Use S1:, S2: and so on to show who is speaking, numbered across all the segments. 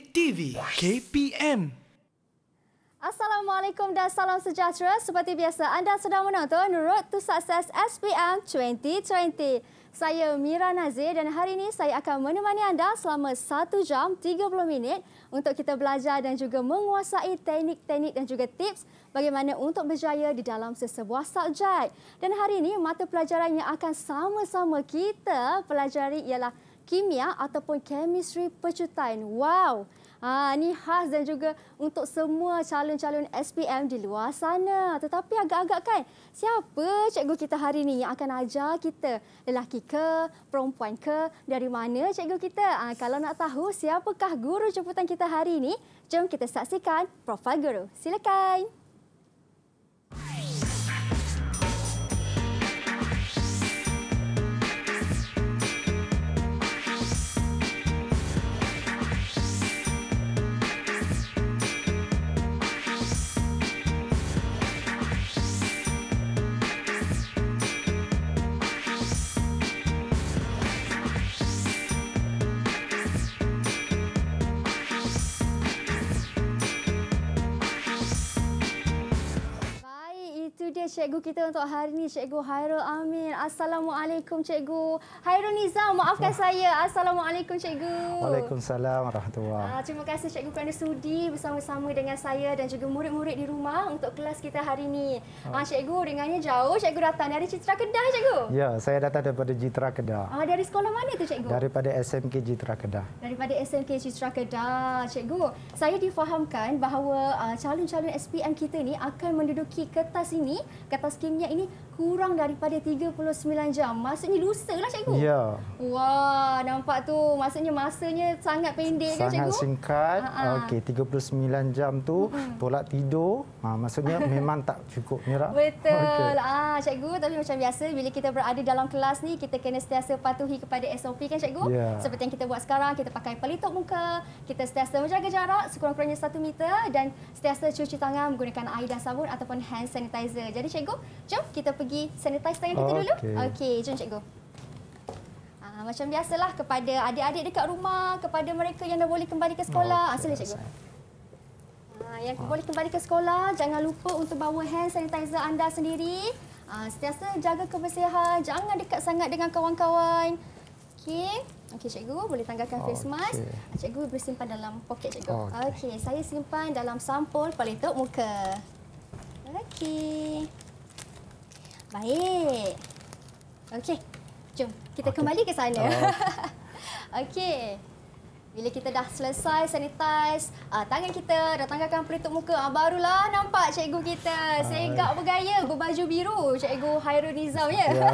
S1: TV KPM.
S2: Assalamualaikum dan salam sejahtera. Seperti biasa, anda sedang menonton Road to Success SPM 2020. Saya Mira Nazir dan hari ini saya akan menemani anda selama 1 jam 30 minit untuk kita belajar dan juga menguasai teknik-teknik dan juga tips bagaimana untuk berjaya di dalam sesebuah subjek. Dan hari ini mata pelajaran yang akan sama-sama kita pelajari ialah kimia ataupun chemistry pecutan. Wow. Ha, ini khas dan juga untuk semua calon-calon SPM di luar sana. Tetapi agak-agak kan, siapa cikgu kita hari ini yang akan ajar kita? Lelaki ke, perempuan ke, dari mana cikgu kita? Ha, kalau nak tahu siapakah guru jemputan kita hari ini, jom kita saksikan Profil Guru. Silakan. Silakan. cikgu kita untuk hari ini, cikgu Hairul Amin. Assalamualaikum cikgu. Hairul Nizam, maafkan Wah. saya. Assalamualaikum cikgu.
S3: Waalaikumsalam warahmatullahi ah,
S2: Terima kasih cikgu kerana sudi bersama-sama dengan saya dan juga murid-murid di rumah untuk kelas kita hari ini. Ha, ah. ah, cikgu, dengannya jauh. Cikgu datang dari Citra Kedah, cikgu.
S3: Ya, saya datang daripada Citra Kedah.
S2: Ah, dari sekolah mana itu, cikgu?
S3: Daripada SMK Citra Kedah.
S2: Daripada SMK Citra Kedah. Cikgu, saya difahamkan bahawa calon-calon SPM kita ini akan menduduki kertas ini kata skimnya ini kurang daripada 39 jam. Maksudnya lusa lah cikgu. Ya. Wah, nampak tu. Maksudnya masanya sangat pendek kan, sangat kan cikgu? Sangat
S3: singkat. Ha, ha. Okey, 39 jam tu hmm. tolak tidur. Ha, maksudnya memang tak cukup nyerah. Betul. Okay.
S2: Ah, cikgu, tapi macam biasa bila kita berada dalam kelas ni kita kena sentiasa patuhi kepada SOP kan cikgu? Ya. Seperti yang kita buat sekarang, kita pakai pelitup muka, kita sentiasa menjaga jarak sekurang-kurangnya 1 meter dan sentiasa cuci tangan menggunakan air dan sabun ataupun hand sanitizer. Jadi cikgu, jom kita pergi pergi sanitize tangan kita okay. dulu? Okey, jom cikgu. Aa, ah, macam biasalah kepada adik-adik dekat rumah, kepada mereka yang dah boleh kembali ke sekolah. Okay. Ah, sila cikgu. Aa, ah, yang ah. boleh kembali ke sekolah, jangan lupa untuk bawa hand sanitizer anda sendiri. Aa, setiasa jaga kebersihan, jangan dekat sangat dengan kawan-kawan. Okey. Okey cikgu, boleh tanggalkan okay. face mask. Cikgu boleh simpan dalam poket cikgu. Okey, okay, saya simpan dalam sampul paletok muka. Okey. Baik. Okey. Jom kita okay. kembali ke sana. Uh. Okey. Bila kita dah selesai sanitize, uh, tangan kita datangkan pelitup muka. Uh, barulah nampak cikgu kita. Ah, Segak eh. bergaya berbaju biru. Cikgu Hairul Nizam ya. Ya,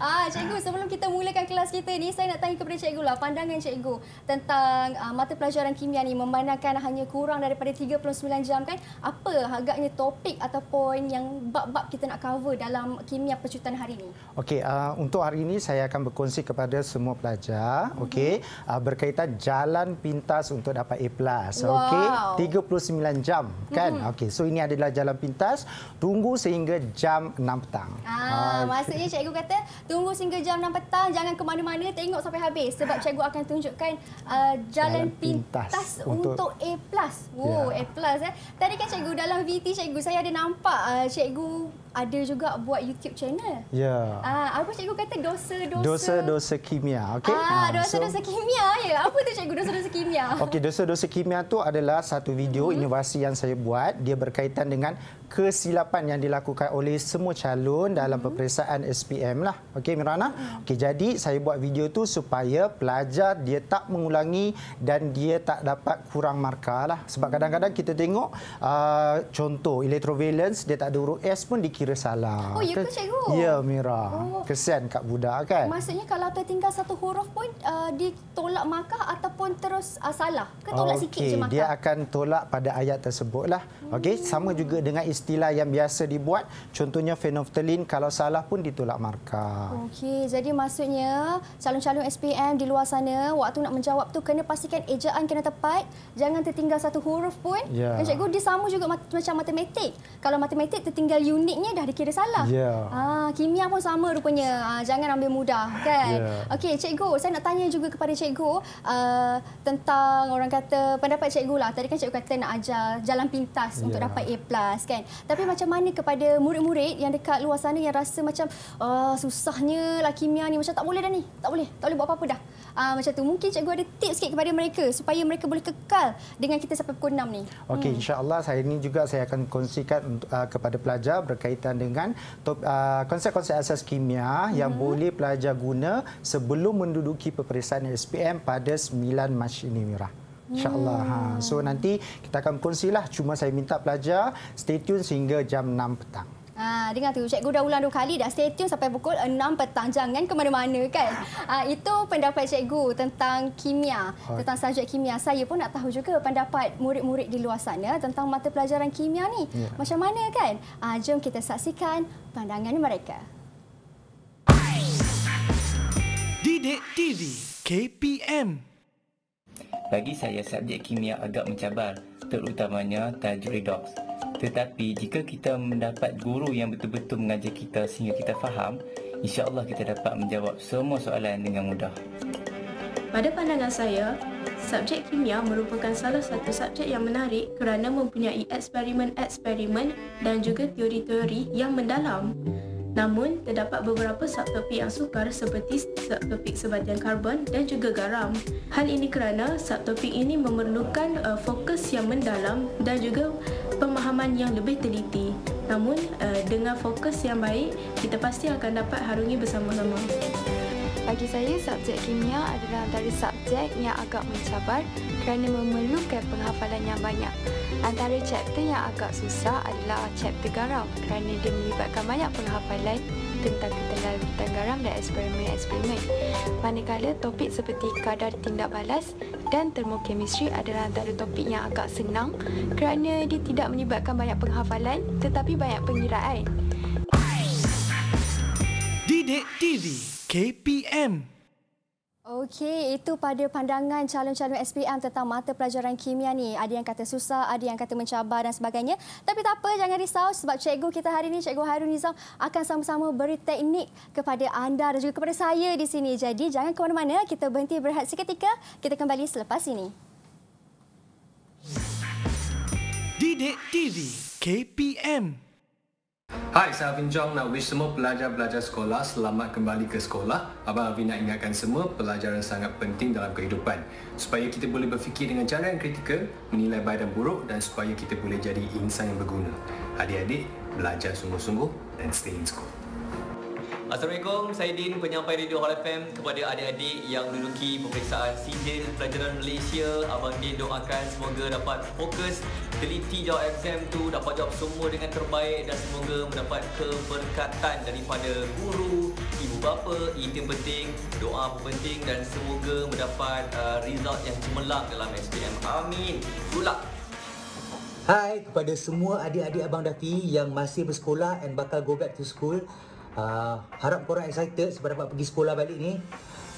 S2: uh, cikgu, sebelum kita mulakan kelas kita ni, saya nak tanya kepada cikgu lah pandangan cikgu tentang uh, mata pelajaran kimia ni memandangkan hanya kurang daripada 39 jam kan. Apa agaknya topik atau poin yang bab-bab kita nak cover dalam kimia percutan hari ini?
S3: Okey, uh, untuk hari ini saya akan berkongsi kepada semua pelajar, Okay, uh, mhm. berkaitan jalan jalan pintas untuk dapat A+. Wow. Okey, 39 jam kan? Mm. Okey, so ini adalah jalan pintas. Tunggu sehingga jam 6 petang.
S2: Ah, okay. maksudnya cikgu kata tunggu sehingga jam 6 petang, jangan ke mana-mana, tengok sampai habis sebab cikgu akan tunjukkan uh, jalan, jalan pintas, pintas untuk, untuk A+. Wow, yeah. A+ eh. Tadi kan cikgu dalam VT cikgu saya ada nampak uh, cikgu ada juga buat YouTube channel. Ya. Ah, apa cikgu kata dosa-dosa dosa-dosa
S3: kimia. Okey. Ah, ah dosa-dosa
S2: kimia ya. Apa tu cikgu dosa-dosa kimia?
S3: Okey, dosa-dosa kimia tu adalah satu video mm-hmm. inovasi yang saya buat. Dia berkaitan dengan kesilapan yang dilakukan oleh semua calon dalam hmm. peperiksaan SPM lah. Okey Mirana. Hmm. Okey jadi saya buat video tu supaya pelajar dia tak mengulangi dan dia tak dapat kurang markah lah. Sebab hmm. kadang-kadang kita tengok uh, contoh electrovalence dia tak ada huruf S pun dikira salah. Oh ya ke cikgu? Ya Mira. Oh. Kesian kat budak kan. Maksudnya
S2: kalau tertinggal satu huruf pun uh, ditolak markah ataupun terus uh, salah ke tolak okay. sikit je markah? Dia
S3: akan tolak pada ayat tersebut lah. Okey, sama juga dengan istilah yang biasa dibuat. Contohnya fenoftalin kalau salah pun ditolak markah.
S2: Okey, jadi maksudnya calon-calon SPM di luar sana waktu nak menjawab tu kena pastikan ejaan kena tepat, jangan tertinggal satu huruf pun. Ya. Encik eh, Guru, sama juga mat macam matematik. Kalau matematik tertinggal unitnya dah dikira salah. Ya. Ah, kimia pun sama rupanya. Ah, jangan ambil mudah, kan? Ya. Okey, cikgu, saya nak tanya juga kepada cikgu uh, tentang orang kata pendapat cikgu lah. Tadi kan cikgu kata nak ajar jalan pintas yeah. untuk ya. dapat A+ kan. Tapi macam mana kepada murid-murid yang dekat luar sana yang rasa macam ah susahnya lah kimia ni macam tak boleh dah ni. Tak boleh. Tak boleh buat apa-apa dah. Uh, macam tu mungkin cikgu ada tips sikit kepada mereka supaya mereka boleh kekal dengan kita sampai pukul 6 ni. Okey hmm.
S3: insya saya ini juga saya akan kongsikan untuk, uh, kepada pelajar berkaitan dengan top, ah, konsep-konsep asas kimia hmm. yang boleh pelajar guna sebelum menduduki peperiksaan SPM pada 9 Mac ini Mira. InsyaAllah. Ha. Hmm. Ha. So nanti kita akan kongsilah. Cuma saya minta pelajar stay tune sehingga jam 6
S2: petang. Ha, dengar tu, cikgu dah ulang dua kali dah stay tune sampai pukul 6 petang. Jangan ke mana-mana kan. Ha, itu pendapat cikgu tentang kimia, Hai. tentang subjek kimia. Saya pun nak tahu juga pendapat murid-murid di luar sana tentang mata pelajaran kimia ni. Ya. Macam mana kan? Ha, jom kita saksikan pandangan mereka.
S1: Didik TV KPM
S3: bagi saya, subjek kimia agak mencabar, terutamanya
S2: tajuk redox. Tetapi jika kita mendapat guru yang betul-betul mengajar kita sehingga kita faham, insya-Allah kita dapat menjawab semua soalan dengan mudah. Pada pandangan saya, subjek kimia merupakan salah satu subjek yang menarik kerana mempunyai eksperimen-eksperimen dan juga teori-teori yang mendalam. Namun, terdapat beberapa subtopik yang sukar seperti subtopik sebatian karbon dan juga garam. Hal ini kerana subtopik ini memerlukan uh, fokus yang mendalam dan juga pemahaman yang lebih teliti. Namun, uh, dengan fokus yang baik, kita pasti akan dapat harungi bersama-sama. Bagi saya, subjek kimia adalah antara subjek yang agak mencabar kerana memerlukan penghafalan yang banyak. Antara chapter yang agak susah adalah chapter garam kerana dia melibatkan banyak penghafalan tentang keterlarutan garam dan eksperimen-eksperimen. Manakala topik seperti kadar tindak balas dan termokemistri adalah antara topik yang agak senang kerana dia tidak melibatkan banyak penghafalan tetapi banyak pengiraan.
S1: Didik TV KPM.
S2: Okey, itu pada pandangan calon-calon SPM tentang mata pelajaran kimia ni. Ada yang kata susah, ada yang kata mencabar dan sebagainya. Tapi tak apa, jangan risau sebab cikgu kita hari ini, cikgu Harun Nizam akan sama-sama beri teknik kepada anda dan juga kepada saya di sini. Jadi jangan ke mana-mana, kita berhenti berehat seketika. Kita kembali selepas ini.
S1: Didik TV KPM.
S3: Hai, saya Alvin Jong. Nak wish semua pelajar-pelajar sekolah selamat kembali ke sekolah. Abang Alvin nak ingatkan semua pelajaran sangat penting dalam kehidupan. Supaya kita boleh berfikir dengan cara yang kritikal, menilai baik dan buruk dan supaya kita boleh jadi insan yang berguna. Adik-adik, belajar sungguh-sungguh dan stay in school.
S2: Assalamualaikum, saya Din penyampai Radio Hall FM kepada adik-adik yang duduki pemeriksaan sijil pelajaran Malaysia. Abang Din doakan semoga dapat fokus teliti jawab exam tu, dapat jawab semua dengan terbaik dan semoga mendapat keberkatan daripada guru, ibu bapa, itu penting, doa penting dan semoga mendapat uh, result yang cemerlang dalam SPM. Amin. Gulak.
S3: Hai kepada semua adik-adik Abang Dafi yang masih bersekolah and bakal go back to school uh, harap korang excited sebab dapat pergi sekolah balik ni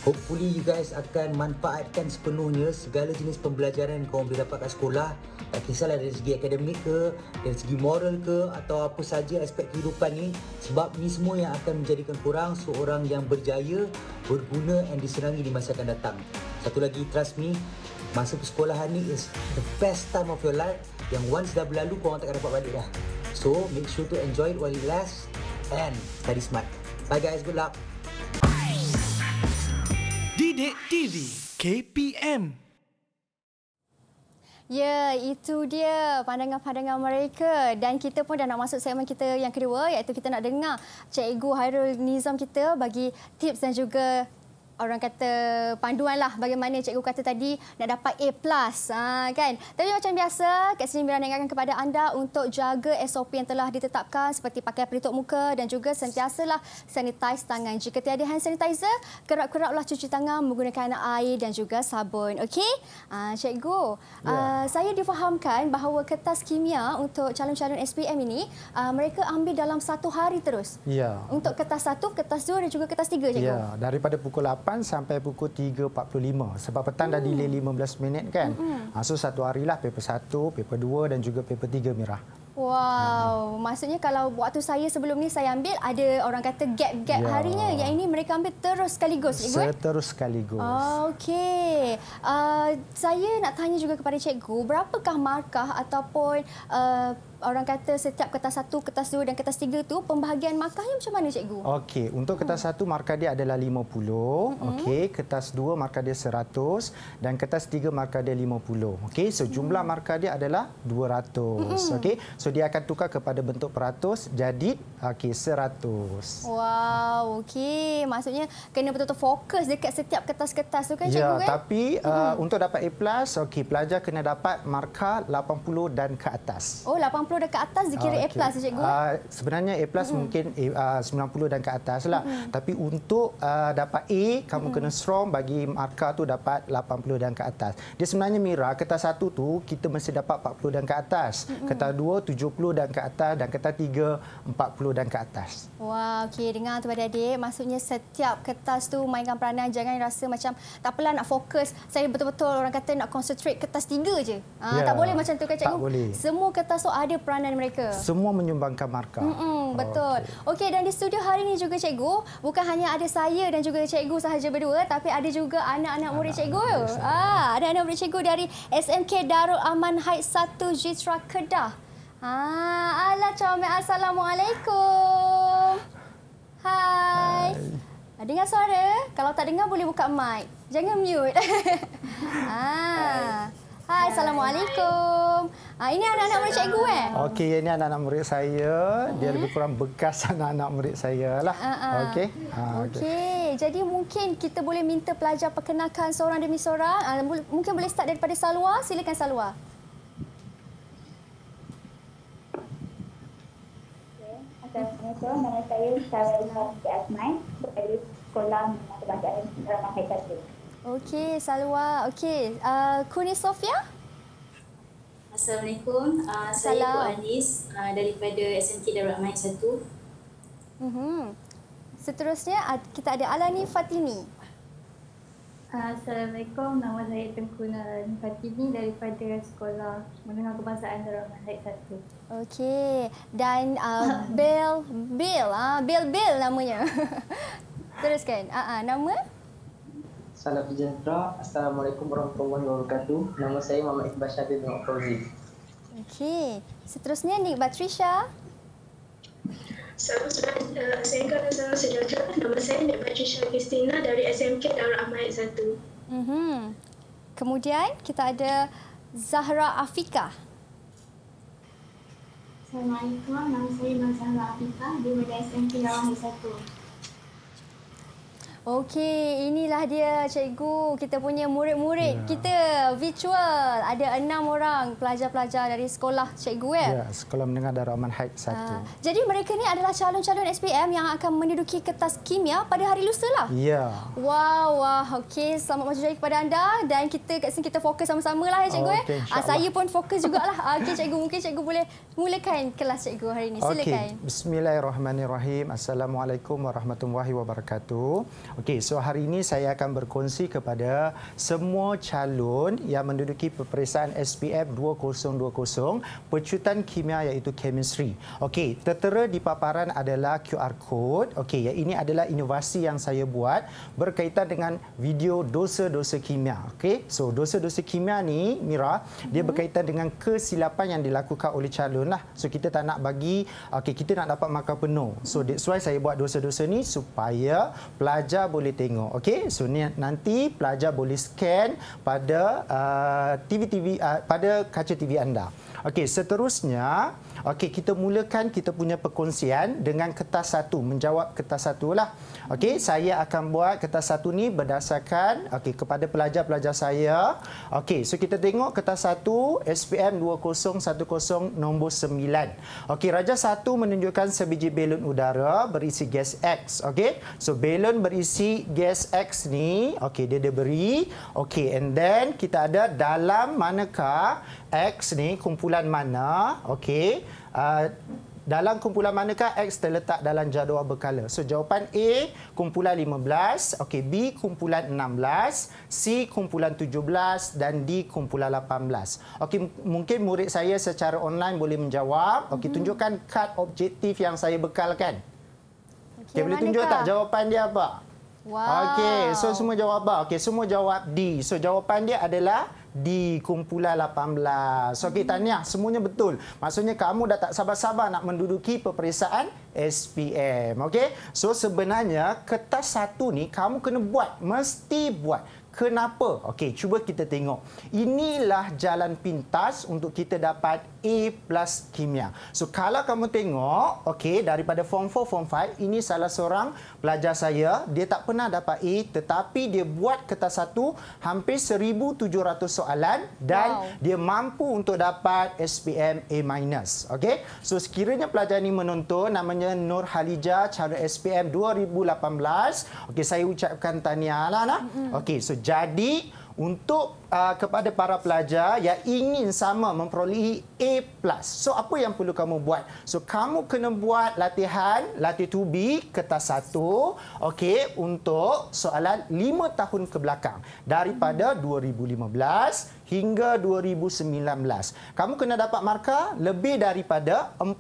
S3: hopefully you guys akan
S2: manfaatkan sepenuhnya segala jenis pembelajaran yang korang boleh dapat kat sekolah tak kisahlah dari segi akademik ke dari segi moral ke atau apa saja aspek kehidupan ni sebab ni semua
S3: yang akan menjadikan korang seorang yang berjaya berguna and disenangi di masa akan datang satu lagi trust me masa persekolahan ni is the best time of your life yang once
S1: dah berlalu korang takkan dapat balik dah So make sure to enjoy it while it lasts and very smart. Bye guys, good luck. Dede TV KPM.
S2: Ya, itu dia pandangan-pandangan mereka dan kita pun dah nak masuk segmen kita yang kedua iaitu kita nak dengar Cikgu Hairul Nizam kita bagi tips dan juga orang kata panduan lah bagaimana cikgu kata tadi nak dapat A+. Ha, kan? Tapi macam biasa, kat sini Mira ingatkan kepada anda untuk jaga SOP yang telah ditetapkan seperti pakai pelitup muka dan juga sentiasalah sanitize tangan. Jika tiada hand sanitizer, kerap-keraplah cuci tangan menggunakan air dan juga sabun. Okey? Ha, cikgu, ya. Ah, saya difahamkan bahawa kertas kimia untuk calon-calon SPM ini, ah, mereka ambil dalam satu hari terus. Ya. Untuk kertas satu, kertas dua dan juga kertas tiga, cikgu. Ya,
S3: daripada pukul 8 8 sampai pukul 3.45 sebab petang hmm. dah delay 15 hmm. minit kan. Hmm. Ha, so satu harilah paper 1, paper 2 dan juga paper 3 Mira.
S2: Wow, hmm. maksudnya kalau waktu saya sebelum ni saya ambil ada orang kata gap-gap ya. harinya yang ini mereka ambil terus sekaligus, cikgu. Eh?
S3: Seterus sekaligus. Oh,
S2: Okey. Uh, saya nak tanya juga kepada cikgu, berapakah markah ataupun uh, orang kata setiap kertas satu, kertas dua dan kertas tiga tu pembahagian markahnya macam mana cikgu?
S3: Okey, untuk hmm. kertas hmm. satu markah dia adalah 50, hmm. okey, kertas dua markah dia 100 dan kertas tiga markah dia 50. Okey, so hmm. jumlah hmm. markah dia adalah 200. Hmm, hmm. Okey, so dia akan tukar kepada bentuk peratus jadi okey 100.
S2: Wow, okey. Maksudnya kena betul-betul fokus dekat setiap kertas-kertas tu kan ya, cikgu ya, kan? Ya,
S3: tapi eh, hmm. uh, untuk dapat A+, okey, pelajar kena dapat markah 80 dan ke atas.
S2: Oh, 80 90 dan ke atas dikira okay. A+ plus, cikgu. Uh, ah,
S3: eh? sebenarnya A+ plus mm. mungkin ah, uh, 90 dan ke atas lah. Mm. Tapi untuk uh, dapat A kamu mm. kena strong bagi markah tu dapat 80 dan ke atas. Dia sebenarnya Mira kertas satu tu kita mesti dapat 40 dan ke atas. Mm. Kertas 2 70 dan ke atas dan kertas tiga 40 dan ke atas.
S2: Wah, okey dengar tu pada adik. Maksudnya setiap kertas tu mainkan peranan jangan rasa macam tak apalah nak fokus. Saya betul-betul orang kata nak concentrate kertas 3 je. Ah, yeah. tak ya, boleh macam tu kan cikgu. Tak boleh. Semua kertas tu ada peranan mereka. Semua
S3: menyumbangkan markah. Mm -mm,
S2: betul. Okey, okay, dan di studio hari ini juga cikgu, bukan hanya ada saya dan juga cikgu sahaja berdua, tapi ada juga anak-anak murid cikgu. Ah, anak-anak murid cikgu dari SMK Darul Aman Heights 1 Jitra Kedah. Ah, ala comel assalamualaikum. Hai. Hai. Ah, dengar suara? Kalau tak dengar boleh buka mic. Jangan mute. ah. Hai, Assalamualaikum. Hai. Ah, ini anak-anak murid cikgu, kan? Eh? Okey, ya,
S3: ini anak-anak murid saya. Dia lebih kurang bekas anak-anak murid saya. lah. Ah, ah. Okey. Okay.
S2: jadi mungkin kita boleh minta pelajar perkenalkan seorang demi seorang. Mungkin boleh start daripada Salwa. Silakan, Salwa. Assalamualaikum, nama saya Syarul Mahathir Azman. Saya sekolah Mahathir Azman. Okey, Salwa. Okey, uh, Kuni Sofia. Assalamualaikum. Uh, saya Bu Anis uh, daripada SMK Darul Amai 1. Uh-huh. Mm-hmm. Seterusnya, kita ada Alani Fatini. Assalamualaikum. Nama saya Tengku Nalani Fatini daripada Sekolah Menengah Kebangsaan Darul Amai 1. Okey, dan uh, Bill, Bill, uh, ah, Bill, Bill namanya. Teruskan. Ah uh nama? Nama?
S3: Salam sejahtera.
S2: Assalamualaikum warahmatullahi wabarakatuh. Nama saya Mama Iqbal Syahdin Nur Fauzi. Okey. Seterusnya Nik Batrisha. Salam sejahtera. Eh, salam sejahtera. Nama saya Nik Batrisha Kristina dari SMK Darul Ahmad Satu. Hmm. Kemudian kita ada Zahra Afika. Assalamualaikum. Nama saya Zahra Afika. Dari SMK Darul Ahmad Satu. Okey, inilah dia cikgu, kita punya murid-murid ya. kita virtual. Ada enam orang pelajar-pelajar dari sekolah cikgu ya. Ya,
S3: Sekolah Menengah Darurat Haid satu. Ha.
S2: Jadi mereka ni adalah calon-calon SPM yang akan menduduki kertas kimia pada hari lusa lah. Ya. Wow, wah. Okey, selamat maju jaya kepada anda dan kita kat sini kita fokus sama-sama lah ya cikgu ya. Eh? Okay, ah, saya pun fokus juga lah. Ah, okey cikgu, mungkin cikgu boleh mulakan kelas cikgu hari ini. Silakan. Okay.
S3: Bismillahirrahmanirrahim. Assalamualaikum warahmatullahi wabarakatuh. Okey, so hari ini saya akan berkongsi kepada semua calon yang menduduki peperiksaan SPF 2020 pecutan kimia iaitu chemistry. Okey, tertera di paparan adalah QR code. Okey, ya ini adalah inovasi yang saya buat berkaitan dengan video dosa-dosa kimia. Okey, so dosa-dosa kimia ni Mira, dia mhm. berkaitan dengan kesilapan yang dilakukan oleh calon lah. So kita tak nak bagi, okey kita nak dapat markah penuh. So that's why saya buat dosa-dosa ni supaya pelajar boleh tengok okey so ni, nanti pelajar boleh scan pada uh, TV TV uh, pada kaca TV anda okey seterusnya Okey, kita mulakan kita punya perkongsian dengan kertas satu. Menjawab kertas satu lah. Okey, saya akan buat kertas satu ni berdasarkan okey kepada pelajar-pelajar saya. Okey, so kita tengok kertas satu SPM 2010 nombor 9. Okey, Raja satu menunjukkan sebiji balon udara berisi gas X. Okey, so balon berisi gas X ni, okey dia dia beri. Okey, and then kita ada dalam manakah X ni kumpulan mana? Okey, Ah, dalam kumpulan manakah X terletak dalam jadual berkala? So jawapan A kumpulan 15, okay B kumpulan 16, C kumpulan 17 dan D kumpulan 18. Okay, mungkin murid saya secara online boleh menjawab. Okay mm-hmm. tunjukkan kad objektif yang saya bekalkan. Okay okay, boleh tunjuk tak jawapan dia apa? Wow. Okey, so semua jawab apa? Okay semua jawab D. So jawapan dia adalah di kumpulan 18. So kita okay, ah, tanya semuanya betul. Maksudnya kamu dah tak sabar-sabar nak menduduki peperiksaan SPM. Okey. So sebenarnya kertas satu ni kamu kena buat, mesti buat. Kenapa? Okey, cuba kita tengok. Inilah jalan pintas untuk kita dapat E plus kimia. So kalau kamu tengok, okey daripada form 4 form 5, ini salah seorang pelajar saya, dia tak pernah dapat E tetapi dia buat kertas satu hampir 1700 soalan dan wow. dia mampu untuk dapat SPM A minus. Okey. So sekiranya pelajar ini menonton namanya Nur Halija cara SPM 2018, okey saya ucapkan tahniahlah nah. Okey, so jadi untuk uh, kepada para pelajar yang ingin sama memperolehi A+. So apa yang perlu kamu buat? So kamu kena buat latihan latitude B kertas satu okay? untuk soalan lima tahun ke belakang daripada 2015 hmm. hingga 2019. Kamu kena dapat markah lebih daripada 40.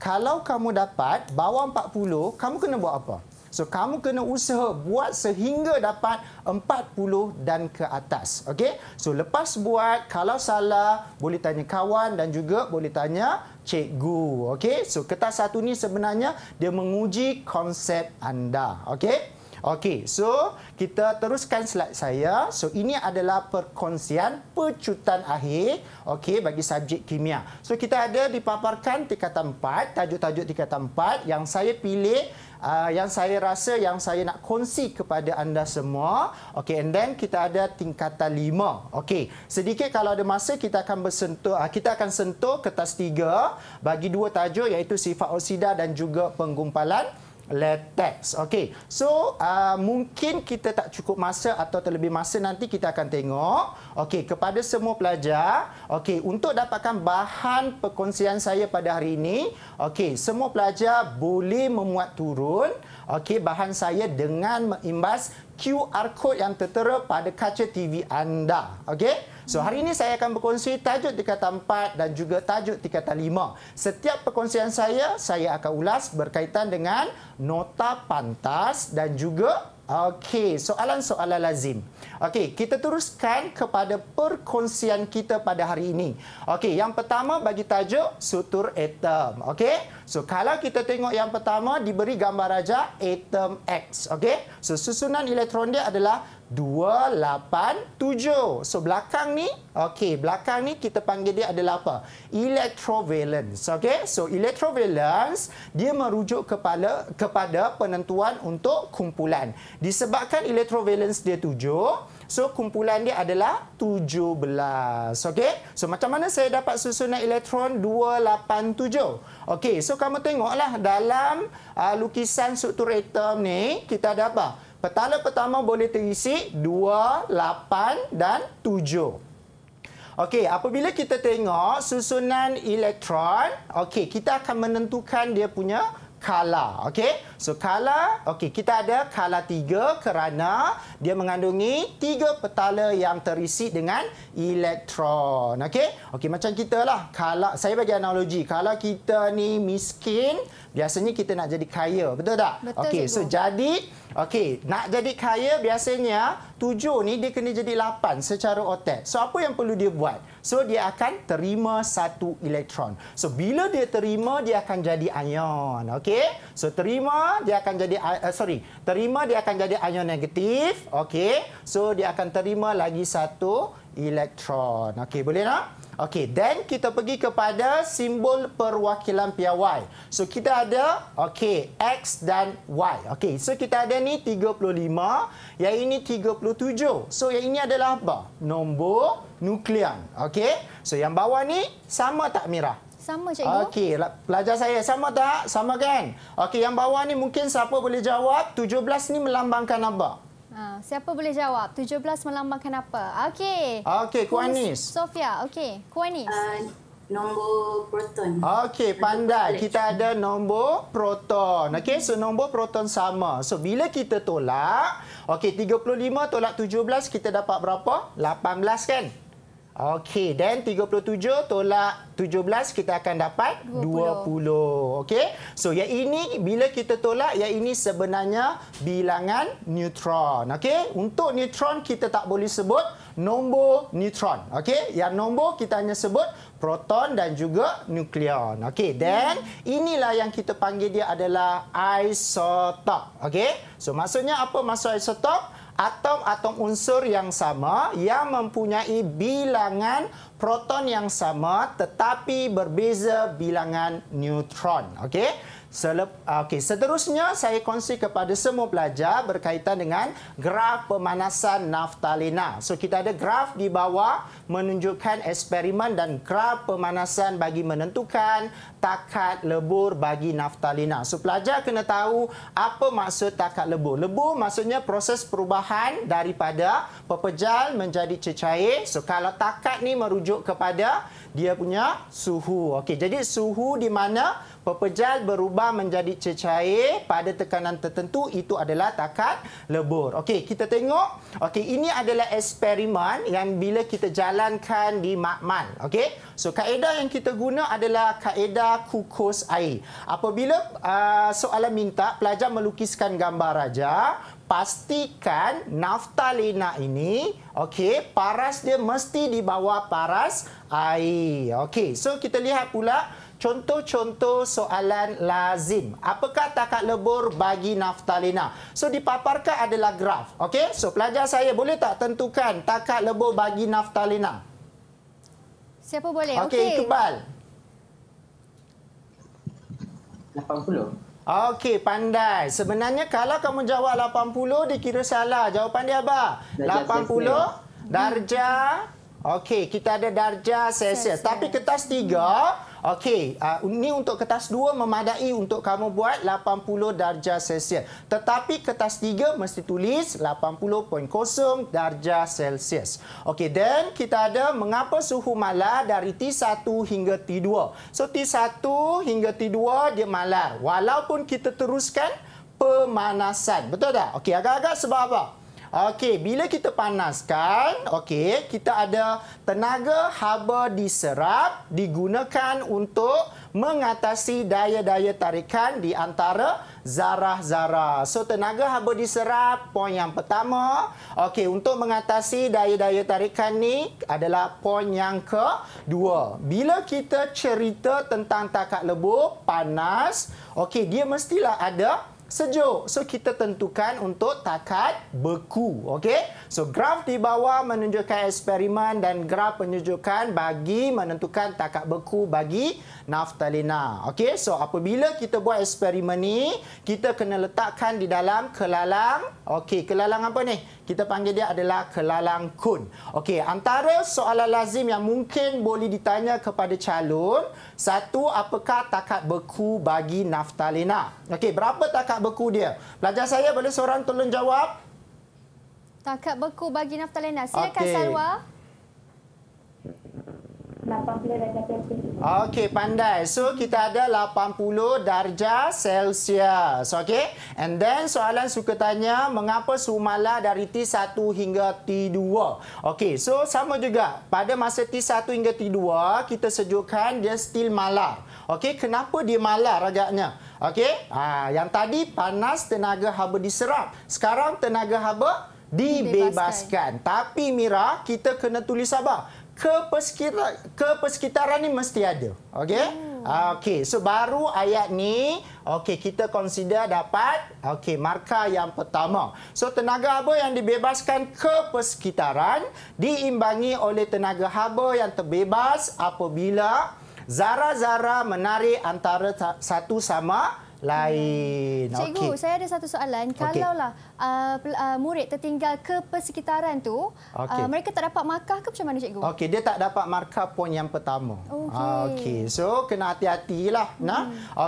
S3: Kalau kamu dapat bawah 40, kamu kena buat apa? So kamu kena usaha buat sehingga dapat 40 dan ke atas. Okey? So lepas buat kalau salah boleh tanya kawan dan juga boleh tanya cikgu. Okey? So kertas satu ni sebenarnya dia menguji konsep anda. Okey? Okey, so kita teruskan slide saya. So ini adalah perkongsian pecutan akhir okey bagi subjek kimia. So kita ada dipaparkan tingkatan 4, tajuk-tajuk tingkatan 4 yang saya pilih uh, yang saya rasa yang saya nak kongsi kepada anda semua. Okay, and then kita ada tingkatan lima. Okay, sedikit kalau ada masa kita akan bersentuh, uh, kita akan sentuh kertas tiga bagi dua tajuk iaitu sifat oksida dan juga penggumpalan latex. Okey. So, uh, mungkin kita tak cukup masa atau terlebih masa nanti kita akan tengok. Okey, kepada semua pelajar, okey, untuk dapatkan bahan perkongsian saya pada hari ini, okey, semua pelajar boleh memuat turun okey bahan saya dengan mengimbas QR code yang tertera pada kaca TV anda. Okey? So hari ini saya akan berkongsi tajuk tingkatan 4 dan juga tajuk tingkatan 5. Setiap perkongsian saya, saya akan ulas berkaitan dengan nota pantas dan juga Okey, soalan-soalan lazim. Okey, kita teruskan kepada perkongsian kita pada hari ini. Okey, yang pertama bagi tajuk struktur atom. Okey, so kalau kita tengok yang pertama diberi gambar rajah atom X. Okey, so susunan elektron dia adalah 2, 8, 7. So belakang ni, okey, belakang ni kita panggil dia adalah apa? Electrovalence. Okey, so electrovalence dia merujuk kepada kepada penentuan untuk kumpulan. Disebabkan electrovalence dia 7, so kumpulan dia adalah 17. Okey, so macam mana saya dapat susunan elektron 2, 8, 7? Okey, so kamu tengoklah dalam uh, lukisan struktur atom ni, kita ada apa? Petala pertama boleh terisi 2, 8 dan 7. Okey, apabila kita tengok susunan elektron, okey, kita akan menentukan dia punya color, okey? So kala, okay kita ada kala tiga kerana dia mengandungi tiga petala yang terisi dengan elektron. okay? Okay macam kita lah. kala saya bagi analogi, kalau kita ni miskin, biasanya kita nak jadi kaya, betul tak? Okey, so jadi okay nak jadi kaya biasanya tujuh ni dia kena jadi lapan secara otak. So apa yang perlu dia buat? So dia akan terima satu elektron. So bila dia terima dia akan jadi ion. okay? So terima dia akan jadi uh, uh, sorry terima dia akan jadi ion negatif okey so dia akan terima lagi satu elektron okey boleh tak okey then kita pergi kepada simbol perwakilan PY so kita ada okey x dan y okey so kita ada ni 35 yang ini 37 so yang ini adalah apa nombor nukleon, okey so yang bawah ni sama tak mira?
S2: Sama cikgu.
S3: Okey, pelajar saya sama tak? Sama kan? Okey, yang bawah ni mungkin siapa boleh jawab? 17 ni melambangkan apa?
S2: Ha, siapa boleh jawab? 17 melambangkan apa? Okey. Okey, Kuanis. Sofia, okey. Kuanis. Uh, nombor proton.
S3: Okey, pandai. Kita ada nombor proton. Okey, so nombor proton sama. So bila kita tolak, okey 35 tolak 17 kita dapat berapa? 18 kan? Okey, dan 37 tolak 17 kita akan dapat 20. 20. Okey. So yang ini bila kita tolak yang ini sebenarnya bilangan neutron. Okey, untuk neutron kita tak boleh sebut nombor neutron. Okey, yang nombor kita hanya sebut proton dan juga nukleon. Okey, dan inilah yang kita panggil dia adalah isotop. Okey. So maksudnya apa maksud isotop? atom-atom unsur yang sama yang mempunyai bilangan proton yang sama tetapi berbeza bilangan neutron. Okey? Selep, ah, okay, seterusnya saya kongsi kepada semua pelajar berkaitan dengan graf pemanasan naftalina. So kita ada graf di bawah menunjukkan eksperimen dan graf pemanasan bagi menentukan takat lebur bagi naftalina. So pelajar kena tahu apa maksud takat lebur. Lebur maksudnya proses perubahan daripada pepejal menjadi cecair. So kalau takat ni merujuk kepada dia punya suhu. Okey, jadi suhu di mana pepejal berubah menjadi cecair pada tekanan tertentu itu adalah takat lebur. Okey, kita tengok. Okey, ini adalah eksperimen yang bila kita jalankan di makmal. Okey. So kaedah yang kita guna adalah kaedah kukus air. Apabila uh, soalan minta pelajar melukiskan gambar raja, pastikan naftalina ini okey, paras dia mesti di bawah paras air. Okey. So kita lihat pula contoh-contoh soalan lazim. Apakah takat lebur bagi naftalina? So dipaparkan adalah graf. Okey? So pelajar saya boleh tak tentukan takat lebur bagi naftalina?
S2: Siapa boleh? Okey, okay. Iqbal.
S3: 80. Okey, pandai. Sebenarnya kalau kamu jawab 80 dikira salah. Jawapan dia apa? 80 darjah Okey, kita ada darjah Celsius. Tapi kertas tiga, hmm. okey, uh, ah, ini untuk kertas dua memadai untuk kamu buat 80 darjah Celsius. Tetapi kertas tiga mesti tulis 80.0 darjah Celsius. Okey, then kita ada mengapa suhu malar dari T1 hingga T2. So, T1 hingga T2 dia malar. Walaupun kita teruskan pemanasan. Betul tak? Okey, agak-agak sebab apa? Okey, bila kita panaskan, okey, kita ada tenaga haba diserap digunakan untuk mengatasi daya-daya tarikan di antara zarah-zarah. So tenaga haba diserap poin yang pertama, okey, untuk mengatasi daya-daya tarikan ni adalah poin yang kedua. Bila kita cerita tentang takat lebur panas, okey, dia mestilah ada sejuk. So kita tentukan untuk takat beku. okay? So graf di bawah menunjukkan eksperimen dan graf menunjukkan bagi menentukan takat beku bagi naftalina. okay? So apabila kita buat eksperimen ni, kita kena letakkan di dalam kelalang. okay? kelalang apa ni? Kita panggil dia adalah kelalang kun. okay? antara soalan lazim yang mungkin boleh ditanya kepada calon, satu, apakah takat beku bagi naftalina? Okey, berapa takat beku dia? Pelajar saya boleh seorang tolong jawab?
S2: Takat beku bagi naftalina. Silakan okay. Salwa. 80 darjah Celsius.
S3: Okey, pandai. So, kita ada 80 darjah Celsius. Okey? And then, soalan suka tanya, mengapa sumala dari T1 hingga T2? Okey, so sama juga. Pada masa T1 hingga T2, kita sejukkan dia still malar. Okey, kenapa dia malar agaknya? Okey? Ha, yang tadi, panas tenaga haba diserap. Sekarang, tenaga haba... Dibebaskan. Tapi Mira, kita kena tulis apa ke persekitaran ni mesti ada. Okey? Hmm. Ah, okey, so baru ayat ni, okey kita consider dapat okey markah yang pertama. So tenaga haba yang dibebaskan ke persekitaran diimbangi oleh tenaga haba yang terbebas apabila zara-zara menarik antara satu sama lain. Hmm. Cikgu, okay.
S2: saya ada satu soalan. Kalaulah okay uh, uh, murid tertinggal ke persekitaran tu, okay. uh, mereka tak dapat markah ke macam mana cikgu?
S3: Okey, dia tak dapat markah poin yang pertama. Ah, okey. Okay. So kena hati-hatilah, hmm. nah.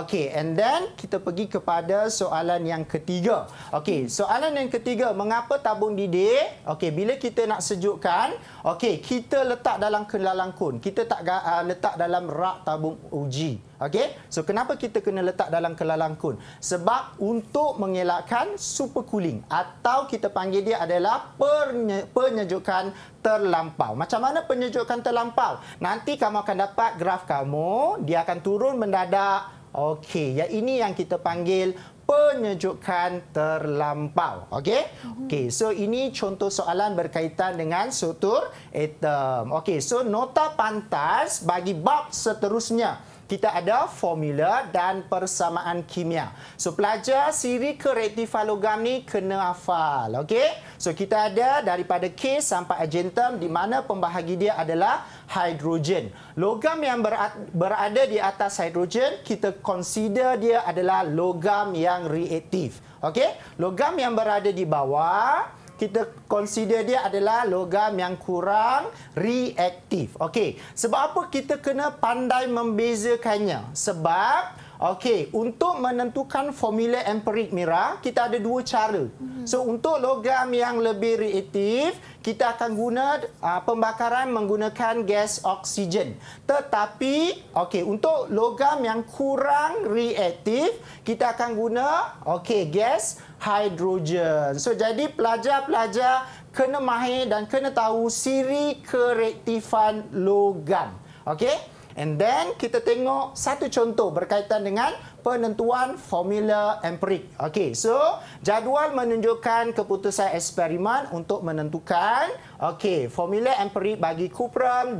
S3: Okey, and then kita pergi kepada soalan yang ketiga. Okey, soalan yang ketiga, mengapa tabung didik? Okey, bila kita nak sejukkan, okey, kita letak dalam kelalang kon. Kita tak uh, letak dalam rak tabung uji. Okey. So kenapa kita kena letak dalam kelalang kon? Sebab untuk mengelakkan super cooling atau kita panggil dia adalah penye penyejukan terlampau. Macam mana penyejukan terlampau? Nanti kamu akan dapat graf kamu, dia akan turun mendadak. Okey, ya ini yang kita panggil penyejukan terlampau. Okey? Mm-hmm. Okey, so ini contoh soalan berkaitan dengan struktur atom. Okey, so nota pantas bagi bab seterusnya kita ada formula dan persamaan kimia. So pelajar siri ke rektifalogam ni kena hafal, okay? So kita ada daripada K sampai agentum di mana pembahagi dia adalah hidrogen. Logam yang berada di atas hidrogen kita consider dia adalah logam yang reaktif. okay? Logam yang berada di bawah kita consider dia adalah logam yang kurang reaktif. Okey, sebab apa kita kena pandai membezakannya? Sebab okey, untuk menentukan formula empirik Mira, kita ada dua cara. Hmm. So untuk logam yang lebih reaktif kita akan guna uh, pembakaran menggunakan gas oksigen. Tetapi, okey, untuk logam yang kurang reaktif, kita akan guna okey, gas hidrogen. So jadi pelajar-pelajar kena mahir dan kena tahu siri kereaktifan logam. Okey? And then kita tengok satu contoh berkaitan dengan penentuan formula empirik. Okey, so jadual menunjukkan keputusan eksperimen untuk menentukan okey, formula empirik bagi kuprum 2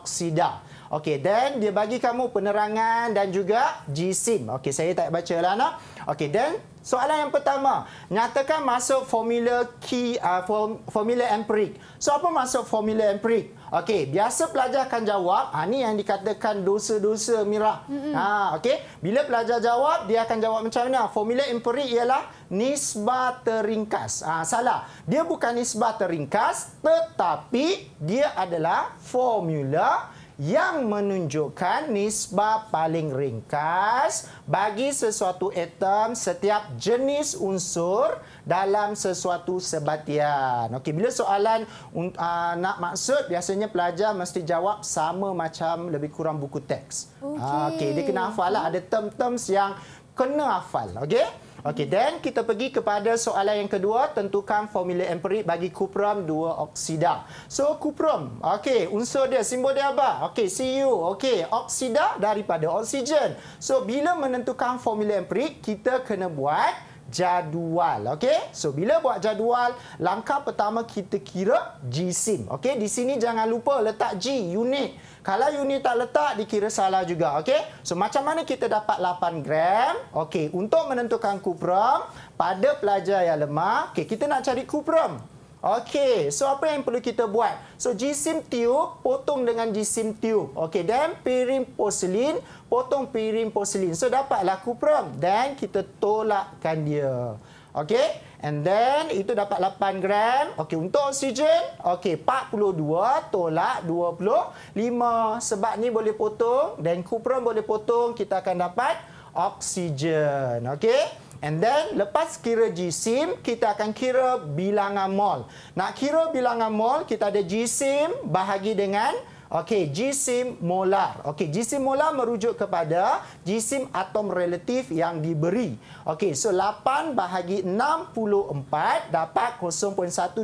S3: oksida. Okey, then dia bagi kamu penerangan dan juga jisim. sim Okey, saya tak baca lah nak. Okey, then soalan yang pertama. Nyatakan masuk formula key uh, ah, formula empiric. So, apa masuk formula empiric? Okey, biasa pelajar akan jawab. Ha, ah, ini yang dikatakan dosa-dosa mirah. Mm -hmm. ha, Okey, bila pelajar jawab, dia akan jawab macam mana? Formula empiric ialah nisbah teringkas. Ha, salah. Dia bukan nisbah teringkas tetapi dia adalah formula empiric yang menunjukkan nisbah paling ringkas bagi sesuatu atom setiap jenis unsur dalam sesuatu sebatian. Okey, bila soalan uh, nak maksud biasanya pelajar mesti jawab sama macam lebih kurang buku teks. Ah, okey, okay. dia kena hafal lah ada term-term yang kena hafal, okey? Okey, dan kita pergi kepada soalan yang kedua, tentukan formula empirik bagi kuprom 2 oksida. So, kuprom, okey, unsur dia, simbol dia apa? Okey, Cu, okey, oksida daripada oksigen. So, bila menentukan formula empirik kita kena buat jadual, okey? So, bila buat jadual, langkah pertama kita kira G sim, okey? Di sini jangan lupa letak G, unit. Kalau unit tak letak, dikira salah juga. Okey? So, macam mana kita dapat 8 gram? Okey, untuk menentukan kuprom pada pelajar yang lemah, okay, kita nak cari kuprom. Okey, so apa yang perlu kita buat? So, jisim tube, potong dengan jisim tube. Okey, then pirim porselin, potong pirim porselin. So, dapatlah kuprom. Then, kita tolakkan dia. Okey? And then itu dapat 8 gram. Okey, untuk oksigen, okey 42 tolak 25. Sebab ni boleh potong dan kuprum boleh potong, kita akan dapat oksigen. Okey? And then lepas kira G-SIM, kita akan kira bilangan mol. Nak kira bilangan mol, kita ada G-SIM bahagi dengan Okey, jisim molar. Okey, jisim molar merujuk kepada jisim atom relatif yang diberi. Okey, so 8 bahagi 64 dapat 0.125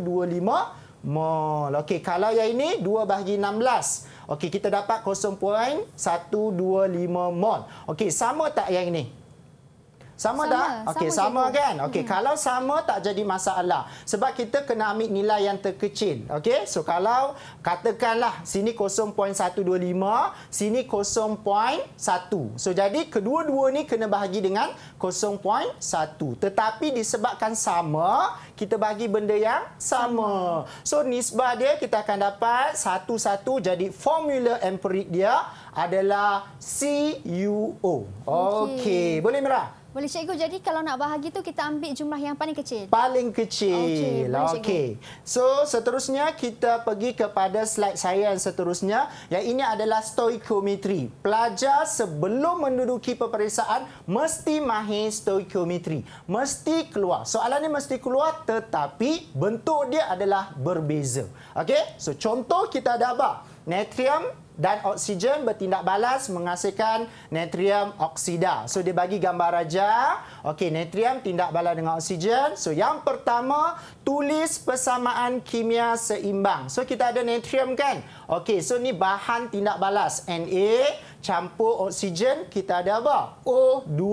S3: mol. Okey, kalau yang ini 2 bahagi 16. Okey, kita dapat 0.125 mol. Okey, sama tak yang ini? Sama, tak? Okey, sama, sama kan? Okey, hmm. kalau sama tak jadi masalah. Sebab kita kena ambil nilai yang terkecil. Okey, so kalau katakanlah sini 0.125, sini 0.1. So, jadi kedua-dua ni kena bahagi dengan 0.1. Tetapi disebabkan sama, kita bagi benda yang sama. So, nisbah dia kita akan dapat satu-satu. Jadi, formula empirik dia adalah CUO. Okey, okay. boleh merah?
S2: Boleh cikgu jadi kalau nak bahagi tu kita ambil jumlah yang paling kecil.
S3: Paling kecil. Okey. Okay. So seterusnya kita pergi kepada slide saya yang seterusnya yang ini adalah stoikometri. Pelajar sebelum menduduki peperiksaan mesti mahir stoikometri. Mesti keluar. Soalan ni mesti keluar tetapi bentuk dia adalah berbeza. Okey? So contoh kita ada apa? Natrium dan oksigen bertindak balas menghasilkan natrium oksida. So dia bagi gambar raja. Okey, natrium tindak balas dengan oksigen. So yang pertama, tulis persamaan kimia seimbang. So kita ada natrium kan? Okey, so ni bahan tindak balas Na campur oksigen kita ada apa? O2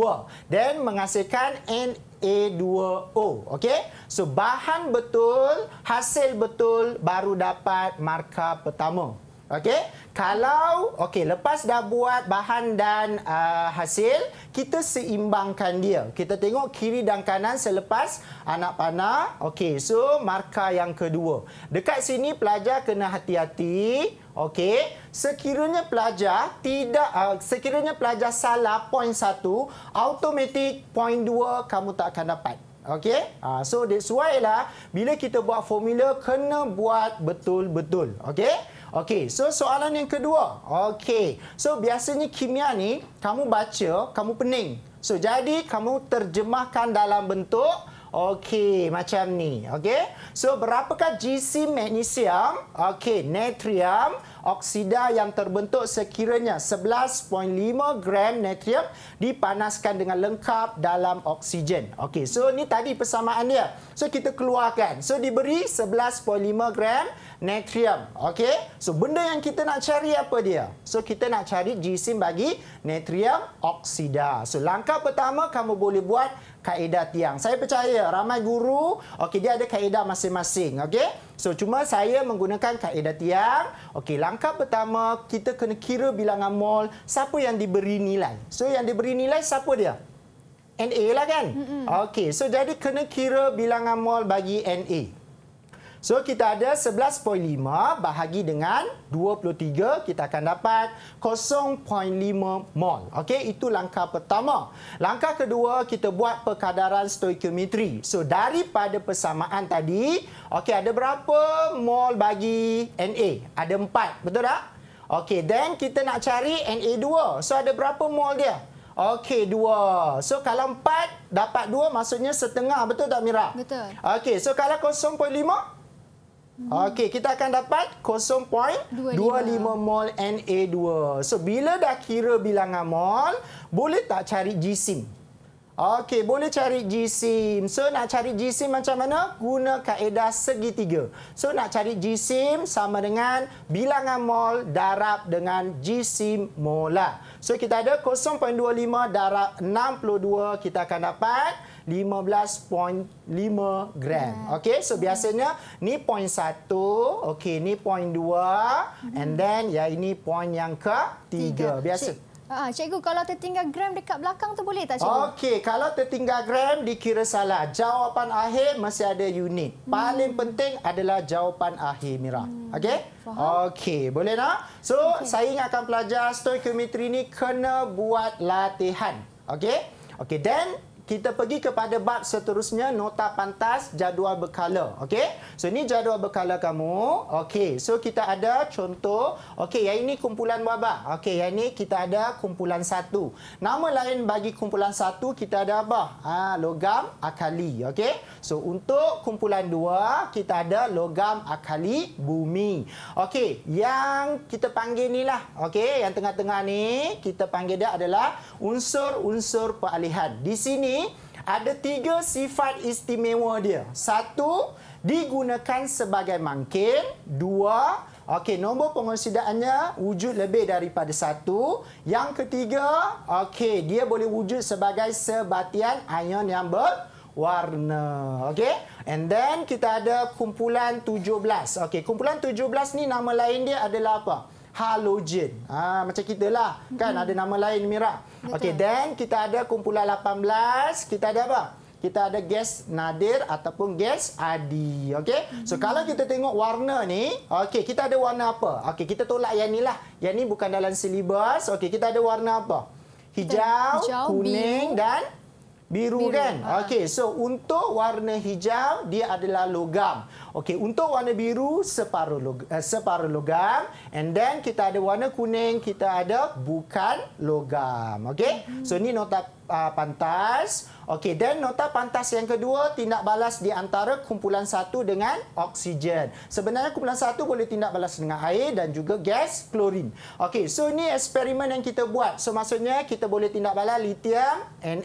S3: dan menghasilkan N A2O. Okey? So, bahan betul, hasil betul baru dapat markah pertama. Okey, kalau okey lepas dah buat bahan dan uh, hasil, kita seimbangkan dia. Kita tengok kiri dan kanan selepas anak panah. Okey, so marka yang kedua. Dekat sini pelajar kena hati-hati. Okey, sekiranya pelajar tidak uh, sekiranya pelajar salah poin 1, automatik poin 2 kamu tak akan dapat. Okey? Uh, so that's why lah bila kita buat formula kena buat betul-betul. Okey? Okey, so soalan yang kedua. Okey, so biasanya kimia ni kamu baca, kamu pening. So jadi kamu terjemahkan dalam bentuk okey macam ni. Okey, so berapakah GC magnesium? Okey, natrium oksida yang terbentuk sekiranya 11.5 gram natrium dipanaskan dengan lengkap dalam oksigen. Okey, so ni tadi persamaan dia. So kita keluarkan. So diberi 11.5 gram natrium. Okey. So benda yang kita nak cari apa dia? So kita nak cari jisim bagi natrium oksida. So langkah pertama kamu boleh buat kaedah tiang. Saya percaya ramai guru okey dia ada kaedah masing-masing. Okey. So cuma saya menggunakan kaedah tiang. Okey, langkah pertama kita kena kira bilangan mol siapa yang diberi nilai. So yang diberi nilai siapa dia? NA lah kan? Mm -hmm. Okey, so jadi kena kira bilangan mol bagi NA. So kita ada 11.5 bahagi dengan 23 kita akan dapat 0.5 mol. Okey, itu langkah pertama. Langkah kedua kita buat perkadaran stoikiometri. So daripada persamaan tadi, okey ada berapa mol bagi Na? Ada 4, betul tak? Okey, then kita nak cari Na2. So ada berapa mol dia? Okey, dua. So kalau empat dapat dua, maksudnya setengah, betul tak Mira? Betul. Okey, so kalau 0.5 Okey, kita akan dapat 0.25 mol Na2. So, bila dah kira bilangan mol, boleh tak cari G-SIM? Okey, boleh cari G-SIM. So, nak cari G-SIM macam mana? Guna kaedah segitiga. So, nak cari G-SIM sama dengan bilangan mol darab dengan G-SIM molar. So, kita ada 0.25 darab 62. Kita akan dapat... 15.5 gram. Yeah. Okey, so yeah. biasanya ni point 1, okey ni point 2 mm-hmm. and then ya ini point yang ke tiga. Biasa. Cik.
S2: Ah, cikgu kalau tertinggal gram dekat belakang tu boleh tak cikgu?
S3: Okey, kalau tertinggal gram dikira salah. Jawapan akhir masih ada unit. Hmm. Paling penting adalah jawapan akhir Mira. Hmm. Okey? Okey, boleh tak? So, okay. saya akan pelajar stoikometri ni kena buat latihan. Okey? Okey, then kita pergi kepada bab seterusnya nota pantas jadual berkala okey so ini jadual berkala kamu okey so kita ada contoh okey yang ini kumpulan berapa okey yang ini kita ada kumpulan satu. nama lain bagi kumpulan satu, kita ada apa ha, logam akali okey so untuk kumpulan dua, kita ada logam akali bumi okey yang kita panggil inilah okey yang tengah-tengah ni kita panggil dia adalah unsur-unsur peralihan di sini ada tiga sifat istimewa dia. Satu, digunakan sebagai mangkin. Dua, okay, nombor pengonsidaannya wujud lebih daripada satu. Yang ketiga, okay, dia boleh wujud sebagai sebatian ion yang berwarna. Okey, and then kita ada kumpulan 17. Okey, kumpulan 17 ni nama lain dia adalah apa? halogen. Ha, macam kita lah. Kan hmm ada nama lain Mira. Okey, then kita ada kumpulan 18. Kita ada apa? Kita ada gas nadir ataupun gas adi. Okey? So hmm kalau kita tengok warna ni, okey, kita ada warna apa? Okey, kita tolak yang ni lah. Yang ni bukan dalam silibus. Okey, kita ada warna apa? Hijau, hijau kuning biru. dan biru, biru kan? Ha. Okey, so untuk warna hijau, dia adalah logam. Okey, untuk warna biru separuh log, uh, separuh logam and then kita ada warna kuning, kita ada bukan logam. Okey. Hmm. So ni nota uh, pantas. Okey, then nota pantas yang kedua tindak balas di antara kumpulan satu dengan oksigen. Sebenarnya kumpulan satu boleh tindak balas dengan air dan juga gas klorin. Okey, so ni eksperimen yang kita buat. So maksudnya kita boleh tindak balas litium, Na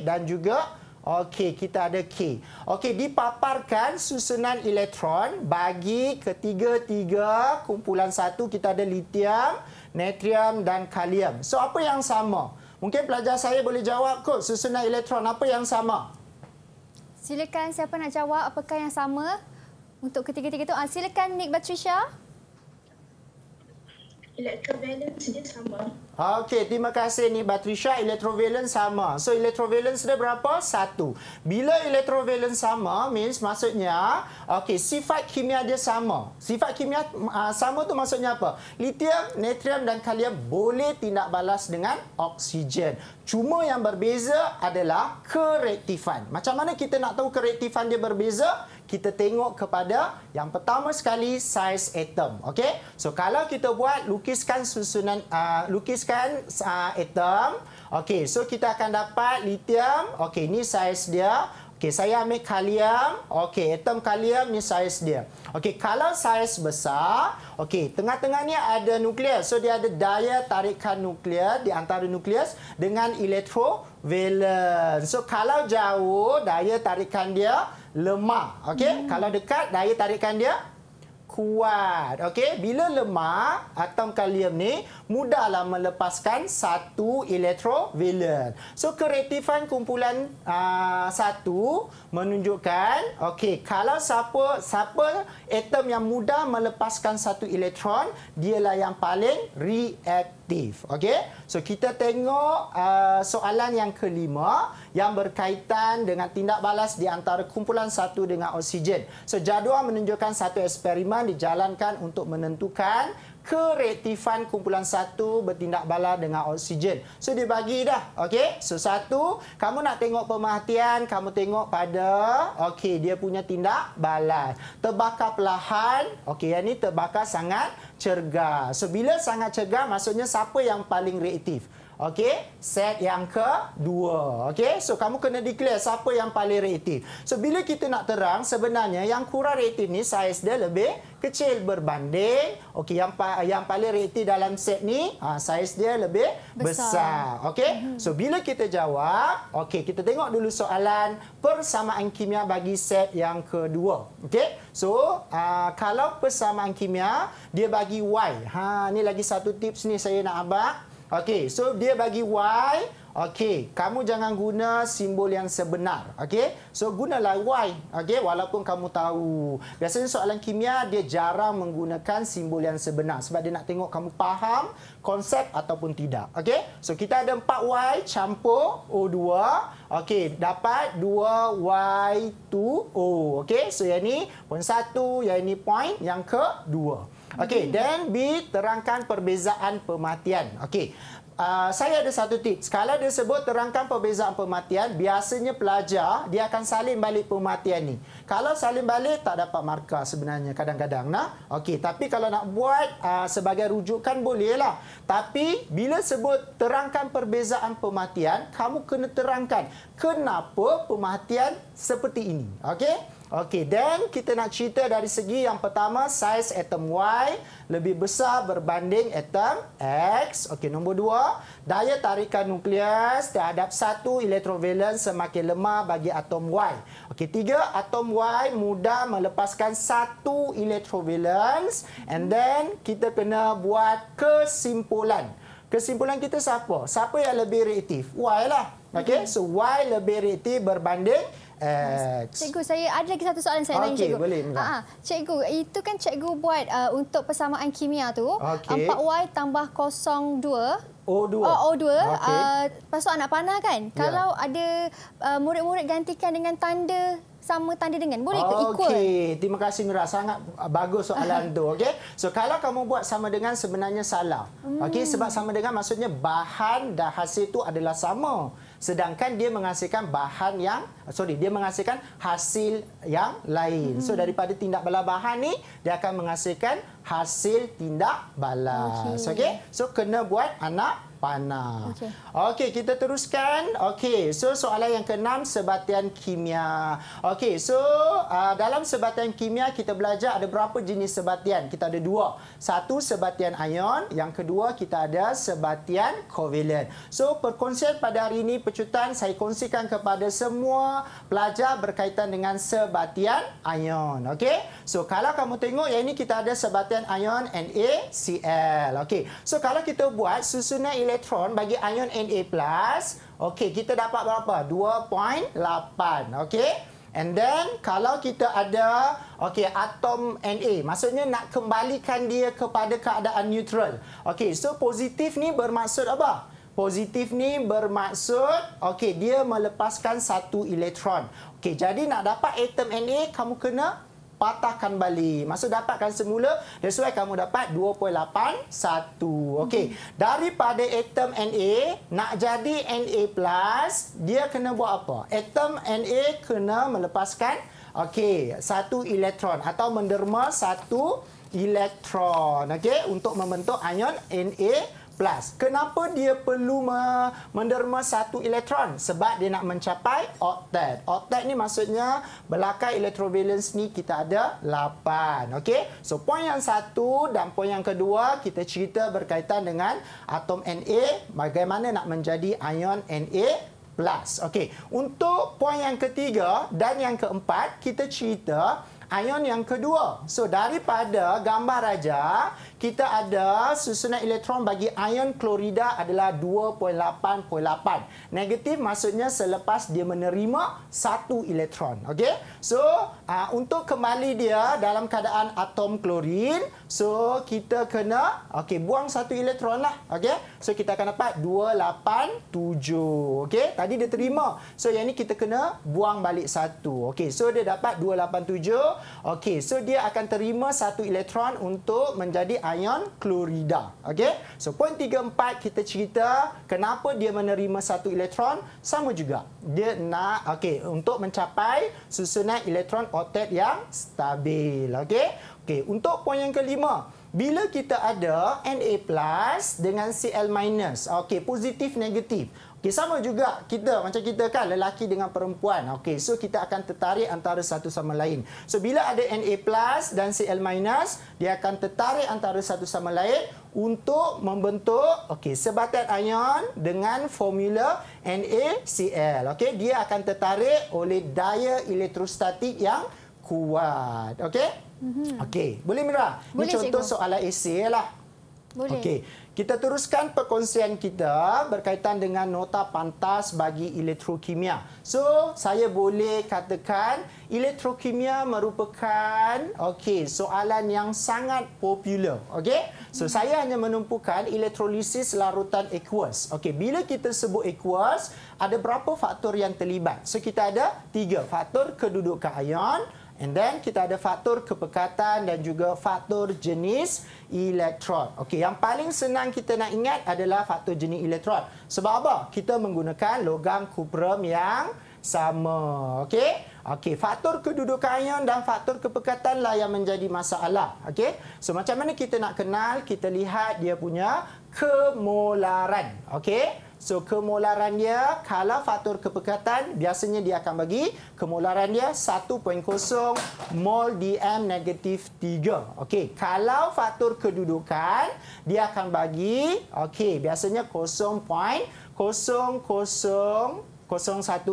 S3: dan juga Okey, kita ada K. Okey, dipaparkan susunan elektron bagi ketiga-tiga kumpulan satu. Kita ada litium, natrium dan kalium. So, apa yang sama? Mungkin pelajar saya boleh jawab kot susunan elektron. Apa yang sama?
S2: Silakan siapa nak jawab apakah yang sama untuk ketiga-tiga itu. Ah, silakan Nick Patricia. Elektron balance dia sama.
S3: Okey, terima kasih ni Batrisha. Electrovalence sama. So, electrovalence dia berapa? Satu. Bila electrovalence sama, means maksudnya, okey, sifat kimia dia sama. Sifat kimia uh, sama tu maksudnya apa? Lithium, natrium dan kalium boleh tindak balas dengan oksigen. Cuma yang berbeza adalah kereaktifan. Macam mana kita nak tahu kereaktifan dia berbeza? kita tengok kepada yang pertama sekali saiz atom okey so kalau kita buat lukiskan susunan uh, lukiskan uh, atom okey so kita akan dapat lithium okey ni saiz dia okey saya ambil kalium okey atom kalium ni saiz dia okey kalau saiz besar okey tengah-tengah ni ada nukleus so dia ada daya tarikan nukleus di antara nukleus dengan elektrovalens so kalau jauh daya tarikan dia lemah. Okey, hmm. kalau dekat daya tarikan dia kuat. Okey, bila lemah atom kalium ni mudahlah melepaskan satu elektrovalen. So keretifan kumpulan uh, satu menunjukkan okay, kalau siapa siapa atom yang mudah melepaskan satu elektron dialah yang paling reaktif. Okay, So kita tengok uh, soalan yang kelima yang berkaitan dengan tindak balas di antara kumpulan satu dengan oksigen. So jadual menunjukkan satu eksperimen dijalankan untuk menentukan kereaktifan kumpulan satu bertindak balas dengan oksigen. So dia bagi dah. Okey. So satu, kamu nak tengok pematian, kamu tengok pada okey, dia punya tindak balas. Terbakar perlahan. Okey, yang ni terbakar sangat cergas. So bila sangat cergas maksudnya siapa yang paling reaktif? Okey, set yang kedua. Okey, so kamu kena declare siapa yang paling reaktif. So bila kita nak terang sebenarnya yang kurang reaktif ni saiz dia lebih kecil berbanding okey yang yang paling reaktif dalam set ni ha, saiz dia lebih besar. besar. Okey. Mm -hmm. So bila kita jawab, okey kita tengok dulu soalan persamaan kimia bagi set yang kedua. Okey. So ha, kalau persamaan kimia dia bagi Y. Ha ni lagi satu tips ni saya nak abang Okey, so dia bagi Y. Okey, kamu jangan guna simbol yang sebenar. Okey, so gunalah Y. Okey, walaupun kamu tahu. Biasanya soalan kimia, dia jarang menggunakan simbol yang sebenar. Sebab dia nak tengok kamu faham konsep ataupun tidak. Okey, so kita ada empat y campur O2. Okey, dapat dua y 2 o Okey, so yang ini point satu, yang ini point yang kedua. Okey, dan B terangkan perbezaan pematian. Okey. Uh, saya ada satu tips. Kalau dia sebut terangkan perbezaan pematian, biasanya pelajar dia akan salin balik pematian ni. Kalau salin balik tak dapat markah sebenarnya kadang-kadang nah. Okey, tapi kalau nak buat uh, sebagai rujukan bolehlah. Tapi bila sebut terangkan perbezaan pematian, kamu kena terangkan kenapa pematian seperti ini. Okey? Okey, then kita nak cerita dari segi yang pertama, saiz atom Y lebih besar berbanding atom X. Okey, nombor dua, daya tarikan nukleus terhadap satu elektrovalen semakin lemah bagi atom Y. Okey, tiga, atom Y mudah melepaskan satu elektrovalen. And then kita kena buat kesimpulan. Kesimpulan kita siapa? Siapa yang lebih reaktif? Y lah. Okey, so Y lebih reaktif berbanding X. X. Cikgu
S2: saya ada lagi satu soalan saya okay, tanya cikgu. Boleh, ha, cikgu, itu kan cikgu buat uh, untuk persamaan kimia tu okay. 4Y tambah 02. O2. Oh, O2. Okay. Uh, pasal anak panah kan? Yeah. Kalau ada murid-murid uh, gantikan dengan tanda sama tanda dengan. Boleh ke? Okay. Equal.
S3: Terima kasih Mira. Sangat bagus soalan itu. Okay? So, kalau kamu buat sama dengan sebenarnya salah. Hmm. Okay? Sebab sama dengan maksudnya bahan dan hasil itu adalah sama sedangkan dia menghasilkan bahan yang sorry dia menghasilkan hasil yang lain hmm. so daripada tindak balas bahan ni dia akan menghasilkan hasil tindak balas okey okay? so kena buat anak panah. Okey, okay, kita teruskan. Okey, so soalan yang keenam sebatian kimia. Okey, so uh, dalam sebatian kimia kita belajar ada berapa jenis sebatian. Kita ada dua. Satu sebatian ion, yang kedua kita ada sebatian kovalen. So perkongsian pada hari ini pecutan saya kongsikan kepada semua pelajar berkaitan dengan sebatian ion. Okey, so kalau kamu tengok yang ini kita ada sebatian ion NaCl. Okey, so kalau kita buat susunan elektron elektron bagi ion Na+, okey kita dapat berapa? 2.8. Okey. And then kalau kita ada okey atom Na, maksudnya nak kembalikan dia kepada keadaan neutral. Okey, so positif ni bermaksud apa? Positif ni bermaksud okey dia melepaskan satu elektron. Okey, jadi nak dapat atom Na kamu kena patahkan balik. Maksud dapatkan semula, that's why kamu dapat 2.81. Okey. -hmm. Daripada atom Na, nak jadi Na+, dia kena buat apa? Atom Na kena melepaskan okey, satu elektron atau menderma satu elektron. Okey, untuk membentuk ion Na+ plus. Kenapa dia perlu menderma satu elektron? Sebab dia nak mencapai octet. Octet ni maksudnya belakai elektrovalence ni kita ada lapan, Okey? So poin yang satu dan poin yang kedua kita cerita berkaitan dengan atom Na bagaimana nak menjadi ion Na plus. Okey. Untuk poin yang ketiga dan yang keempat kita cerita ion yang kedua. So daripada gambar raja, kita ada susunan elektron bagi ion klorida adalah 2.8.8. Negatif maksudnya selepas dia menerima satu elektron. Okey. So, uh, untuk kembali dia dalam keadaan atom klorin, so kita kena okey buang satu elektron lah. Okey. So, kita akan dapat 287. Okey. Tadi dia terima. So, yang ni kita kena buang balik satu. Okey. So, dia dapat 287. Okey. So, dia akan terima satu elektron untuk menjadi ion klorida. Okey. So poin 34 kita cerita kenapa dia menerima satu elektron sama juga. Dia nak okey untuk mencapai susunan elektron oktet yang stabil. Okey. Okey, untuk poin yang kelima, bila kita ada Na+ dengan Cl-, okey, positif negatif. Okay, ya, sama juga kita, macam kita kan, lelaki dengan perempuan. Okay, so, kita akan tertarik antara satu sama lain. So, bila ada Na plus dan Cl minus, dia akan tertarik antara satu sama lain untuk membentuk okay, sebatat ion dengan formula NaCl. Okay, dia akan tertarik oleh daya elektrostatik yang kuat. Okay? Mm -hmm. okay. Boleh, Mira? Boleh, Ini contoh cikgu. soalan AC lah. Boleh. Okay. Kita teruskan perkongsian kita berkaitan dengan nota pantas bagi elektrokimia. So, saya boleh katakan elektrokimia merupakan okey, soalan yang sangat popular. Okey? So, saya hanya menumpukan elektrolisis larutan aqueous. Okey, bila kita sebut aqueous, ada berapa faktor yang terlibat? So, kita ada tiga. Faktor kedudukan ion, And then kita ada faktor kepekatan dan juga faktor jenis elektron. Okey, yang paling senang kita nak ingat adalah faktor jenis elektron. Sebab apa? Kita menggunakan logam kuprum yang sama. Okey? Okey, faktor kedudukan ion dan faktor kepekatan lah yang menjadi masalah. Okey? So, macam mana kita nak kenal? Kita lihat dia punya kemolaran. Okey? So kemularan dia kalau faktor kepekatan biasanya dia akan bagi kemularan dia 1.0 mol dm negatif 3. Okey, kalau faktor kedudukan dia akan bagi okey biasanya 0.00 0.1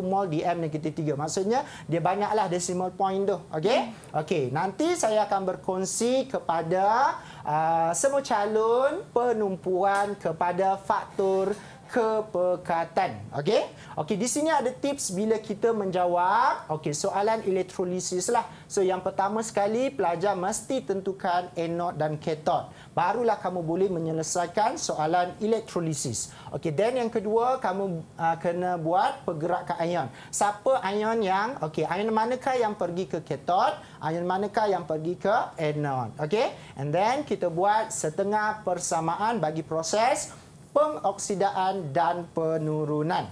S3: mol dm negatif 3. Maksudnya dia banyaklah decimal point tu. Okey? Hmm. Okey, nanti saya akan berkongsi kepada uh, semua calon penumpuan kepada faktor kepekatan. Okey? Okey, di sini ada tips bila kita menjawab okey soalan elektrolisis lah. So yang pertama sekali pelajar mesti tentukan anode dan kathode. Barulah kamu boleh menyelesaikan soalan elektrolisis. Okey, then yang kedua kamu uh, kena buat pergerakan ion. Siapa ion yang okey, ion manakah yang pergi ke kathode? Ion manakah yang pergi ke anode? Okey? And then kita buat setengah persamaan bagi proses pengoksidaan dan penurunan.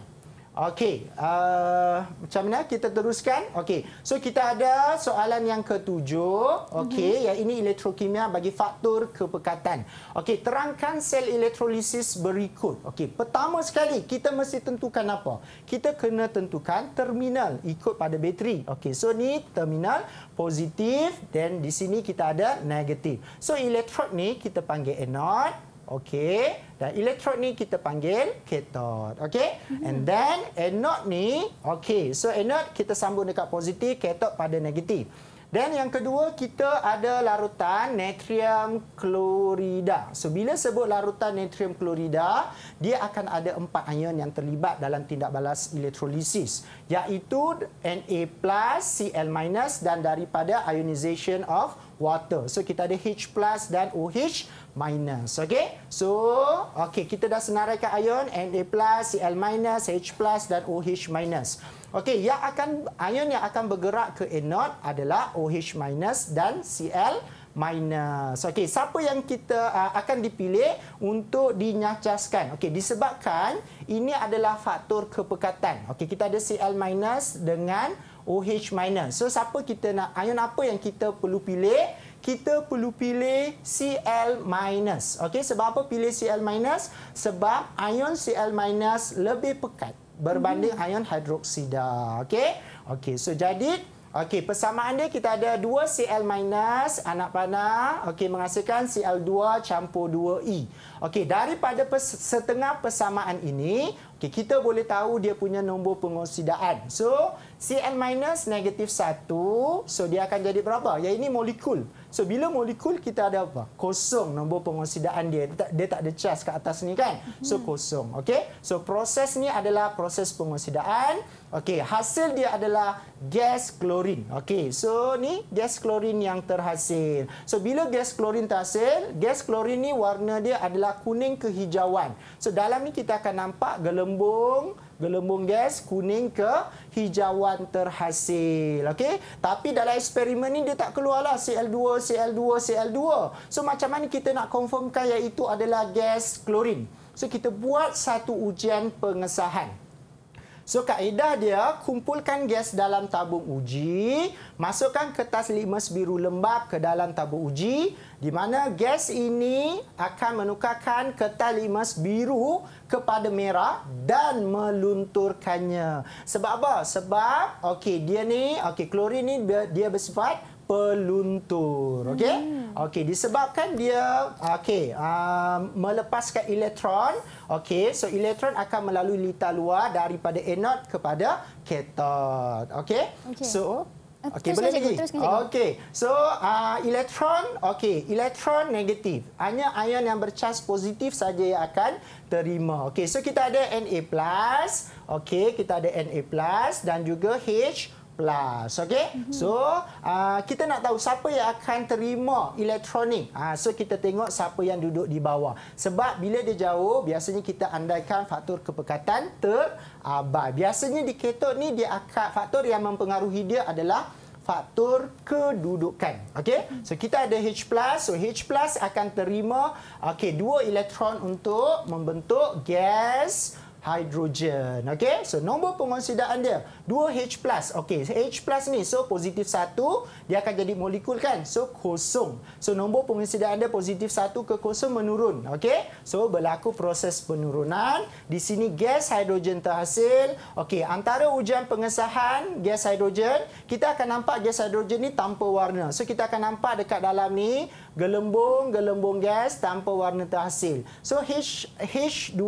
S3: Okey, uh, macam mana kita teruskan? Okey, so kita ada soalan yang ketujuh. Okey, mm -hmm. yang ini elektrokimia bagi faktor kepekatan. Okey, terangkan sel elektrolisis berikut. Okey, pertama sekali kita mesti tentukan apa? Kita kena tentukan terminal ikut pada bateri. Okey, so ni terminal positif dan di sini kita ada negatif. So elektrod ni kita panggil anode. Okey, dan elektrod ni kita panggil ketod. Okey? -hmm. And then anod ni, okey. So anod kita sambung dekat positif, ketod pada negatif. Dan yang kedua kita ada larutan natrium klorida. So bila sebut larutan natrium klorida, dia akan ada empat ion yang terlibat dalam tindak balas elektrolisis, iaitu Na+, Cl- dan daripada ionization of water. So kita ada H+ dan OH minus. Okey? So, okey kita dah senaraikan ion Na+, Cl-, H+, dan OH-. Okey, yang akan ion yang akan bergerak ke anode adalah OH- dan Cl- minus. Okey, siapa yang kita uh, akan dipilih untuk dinyacaskan? Okey, disebabkan ini adalah faktor kepekatan. Okey, kita ada Cl- dengan OH-. So, siapa kita nak ion apa yang kita perlu pilih? kita perlu pilih Cl-. Okey, sebab apa pilih Cl-? Sebab ion Cl- lebih pekat berbanding hmm. ion hidroksida. Okey? Okey, so jadi okey, persamaan dia kita ada 2 Cl- anak panah okey menghasilkan Cl2 campur 2E. Okey, daripada setengah persamaan ini, okey kita boleh tahu dia punya nombor pengoksidaan. So, Cn minus negatif 1, so dia akan jadi berapa? Ya ini molekul. So bila molekul kita ada apa? Kosong nombor pengoksidaan dia. Dia tak, dia tak ada charge ke atas ni kan? Mm-hmm. So kosong. Okay? So proses ni adalah proses pengoksidaan. Okay, hasil dia adalah gas klorin. Okay, so ni gas klorin yang terhasil. So bila gas klorin terhasil, gas klorin ni warna dia adalah kuning kehijauan. So dalam ni kita akan nampak gelembung gelembung gas kuning ke hijauan terhasil. Okey? Tapi dalam eksperimen ni dia tak keluarlah Cl2, Cl2, Cl2. So macam mana kita nak confirmkan yang adalah gas klorin? So kita buat satu ujian pengesahan. So kaedah dia kumpulkan gas dalam tabung uji, masukkan kertas limas biru lembap ke dalam tabung uji di mana gas ini akan menukarkan kertas limas biru kepada merah dan melunturkannya. Sebab apa? Sebab okey dia ni okey klorin ni dia, bersifat peluntur okey hmm. okey disebabkan dia okey uh, melepaskan elektron Okey, so elektron akan melalui lita luar daripada anode kepada katod. Okey? Okay. So Okey boleh lagi. Okey. So uh, eh, elektron okey, ah, elektron negatif. Hanya ion yang bercas positif saja yang akan terima. Okey. So kita ada Na+, okey, kita ada Na+ dan juga H plus. Okay? Mhm. So, uh, kita nak tahu siapa yang akan terima elektronik. Uh, ah, so, kita tengok siapa yang duduk di bawah. Sebab bila dia jauh, biasanya kita andaikan faktor kepekatan terabai. Biasanya di ketot ni, dia akan, faktor yang mempengaruhi dia adalah faktor kedudukan. Okey. Hmm. So kita ada H+, so H+ akan terima okey dua elektron untuk membentuk gas hidrogen. Okey, so nombor pengonsidaan dia 2H+. Okey, H+ ni so positif 1, dia akan jadi molekul kan? So kosong. So nombor pengonsidaan dia positif 1 ke kosong menurun. Okey, so berlaku proses penurunan. Di sini gas hidrogen terhasil. Okey, antara ujian pengesahan gas hidrogen, kita akan nampak gas hidrogen ni tanpa warna. So kita akan nampak dekat dalam ni gelembung-gelembung gas tanpa warna terhasil. So H, H2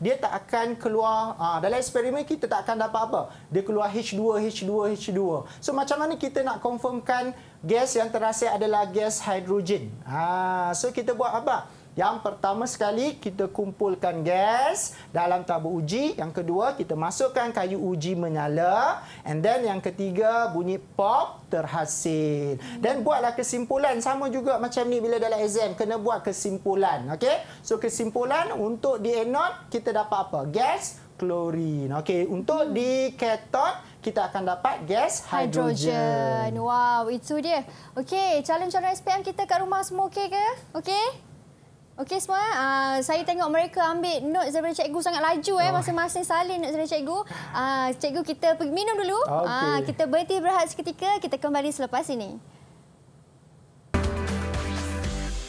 S3: dia tak akan keluar ha, dalam eksperimen kita tak akan dapat apa. Dia keluar H2, H2, H2. So macam mana kita nak confirmkan gas yang terhasil adalah gas hidrogen. Ha, so kita buat apa? Yang pertama sekali kita kumpulkan gas dalam tabung uji. Yang kedua kita masukkan kayu uji menyala. And then yang ketiga bunyi pop terhasil. Dan buatlah kesimpulan sama juga macam ni bila dalam exam kena buat kesimpulan. Okay? So kesimpulan untuk di anode kita dapat apa? Gas klorin. Okay, untuk hmm. di keton kita akan dapat gas hidrogen.
S2: Wow, itu dia. Okey, challenge-challenge SPM kita kat rumah semua okey ke? Okey. Okey semua, uh, saya tengok mereka ambil notes daripada cikgu sangat laju eh oh. masing-masing salin notes daripada cikgu. Uh, cikgu kita pergi minum dulu. Ah, okay. Uh, kita berhenti berehat seketika, kita kembali selepas ini.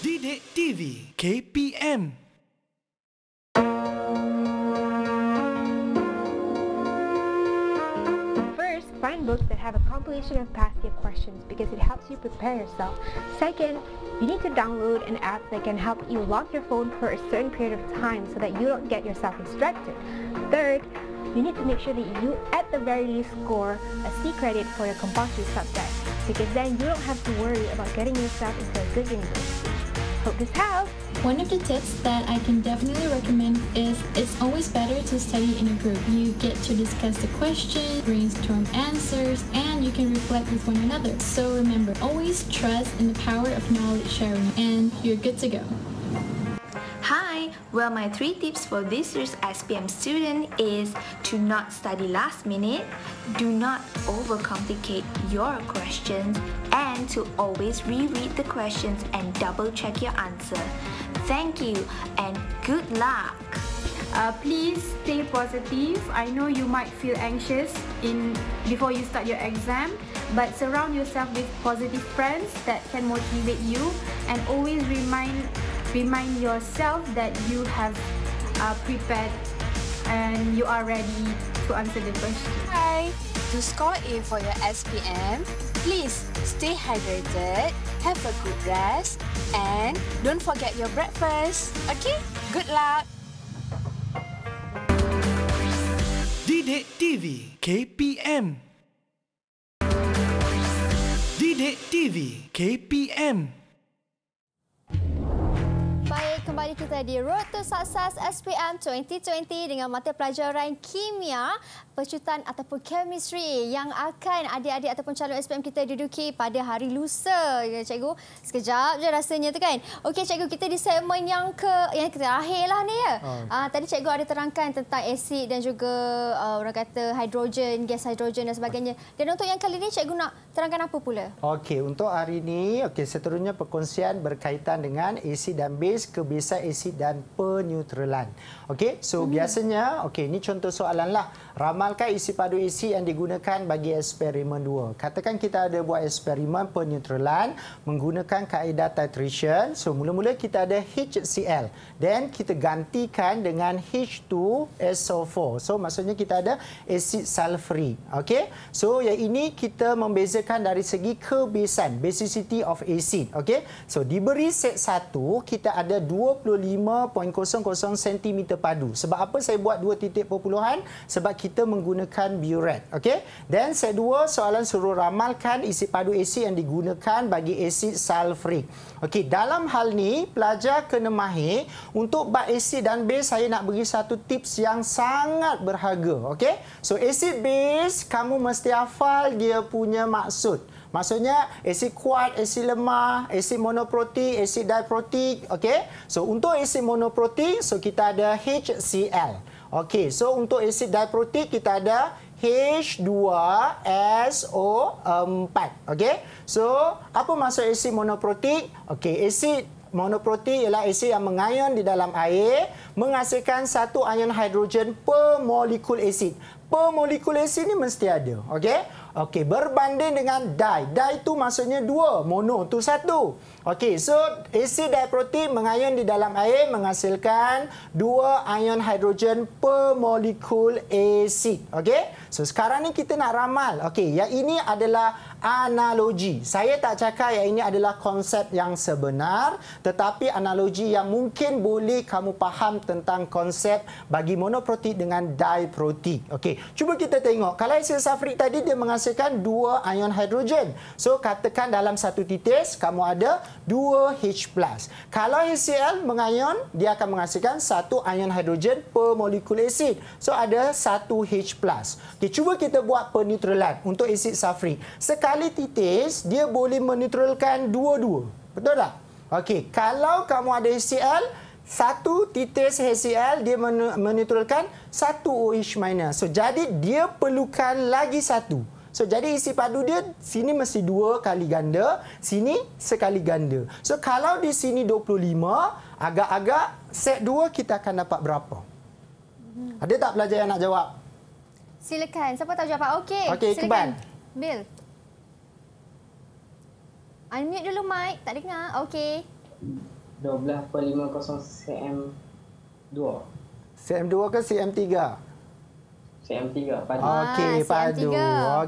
S1: Didik TV KPM
S2: books that have a compilation of past year questions because it helps you prepare yourself. Second, you need to download an app that can help you lock your phone for a certain period of time so that you don't get yourself distracted. Third, you need to make sure that you at the very least score a C credit for your compulsory subject because then you don't have to worry about getting yourself into a good English. Hope this helps! One of the tips that I can definitely recommend is it's always better to study in a group. You get to discuss the question, brainstorm answers, and you can reflect with one another. So remember, always trust in the power of knowledge sharing and you're good to go why? Well, my three tips for this year's SPM student is to not study last minute, do not overcomplicate your questions, and to always reread the questions and double check your answer. Thank you and good luck! Uh, please stay positive. I know you might feel anxious in before you start your exam, but surround yourself with positive friends that can motivate you and always remind Remind yourself that you have uh, prepared and you are ready to answer the question. Hi! To score A for your SPM, please stay hydrated, have a good rest, and don't forget your breakfast. Okay? Good luck!
S1: Didik TV KPM Didik TV KPM
S2: kembali kita di Road to Success SPM 2020 dengan mata pelajaran kimia, percutan ataupun chemistry yang akan adik-adik ataupun calon SPM kita duduki pada hari lusa. Ya, cikgu, sekejap je rasanya tu kan. Okey, cikgu, kita di segmen yang ke yang terakhir lah ni ya. Oh. Uh, tadi cikgu ada terangkan tentang asid dan juga uh, orang kata hidrogen, gas hidrogen dan sebagainya. Dan untuk yang kali ni cikgu nak terangkan apa pula?
S3: Okey, untuk hari ni, okey, seterusnya perkongsian berkaitan dengan asid dan base ke base insect acid dan penutralan. Okey, so hmm. biasanya, okey, ini contoh soalan lah. Ramalkan isi padu isi yang digunakan bagi eksperimen dua? Katakan kita ada buat eksperimen penutralan menggunakan kaedah titration. So, mula-mula kita ada HCl. Then, kita gantikan dengan H2SO4. So, maksudnya kita ada asid sulfuri. Okey, so yang ini kita membezakan dari segi kebesan, basicity of acid. Okey, so diberi set satu kita ada dua 25.00 cm padu. Sebab apa saya buat dua titik perpuluhan? Sebab kita menggunakan buret. Okey. Dan set dua soalan suruh ramalkan isi padu AC yang digunakan bagi asid sulfuric. Okey, dalam hal ni pelajar kena mahir untuk bad asid dan base saya nak bagi satu tips yang sangat berharga. Okey. So asid base kamu mesti hafal dia punya maksud. Maksudnya asid kuat, asid lemah, asid monoprotik, asid diprotik, okay. So untuk asid monoprotik, so kita ada HCl. okay. so untuk asid diprotik kita ada H2SO4. okay. So apa maksud asid monoprotik? Okay, asid Monoprotein ialah asid yang mengayon di dalam air menghasilkan satu ion hidrogen per molekul asid. Per molekul asid ni mesti ada. Okey? Okey, berbanding dengan die. Die tu maksudnya dua, mono tu satu. Okey, so asid diprotein mengayun di dalam air menghasilkan dua ion hidrogen per molekul asid. Okey, so sekarang ni kita nak ramal. Okey, yang ini adalah analogi. Saya tak cakap yang ini adalah konsep yang sebenar, tetapi analogi yang mungkin boleh kamu faham tentang konsep bagi monoprotein dengan diprotein. Okey, cuba kita tengok. Kalau asid safrik tadi dia menghasilkan dua ion hidrogen. So katakan dalam satu titis kamu ada 2H+. Kalau HCl mengayon, dia akan menghasilkan satu ion hidrogen per molekul asid. So ada 1H+. Okay, cuba kita buat perneutralan untuk asid safri. Sekali titis, dia boleh menetralkan dua-dua. Betul tak? Okey, kalau kamu ada HCl, satu titis HCl dia menetralkan satu OH-. So jadi dia perlukan lagi satu. So jadi isi padu dia sini mesti dua kali ganda, sini sekali ganda. So kalau di sini 25, agak-agak set dua kita akan dapat berapa? Hmm. Ada tak pelajar yang nak jawab?
S2: Silakan. Siapa tahu jawab? Okey. Okey, Iqbal. Bill. Unmute dulu mic. Tak dengar. Okey.
S3: 12.50 cm2. cm2 ke cm3?
S2: CM3 padu. Ah, ah, okey, padu.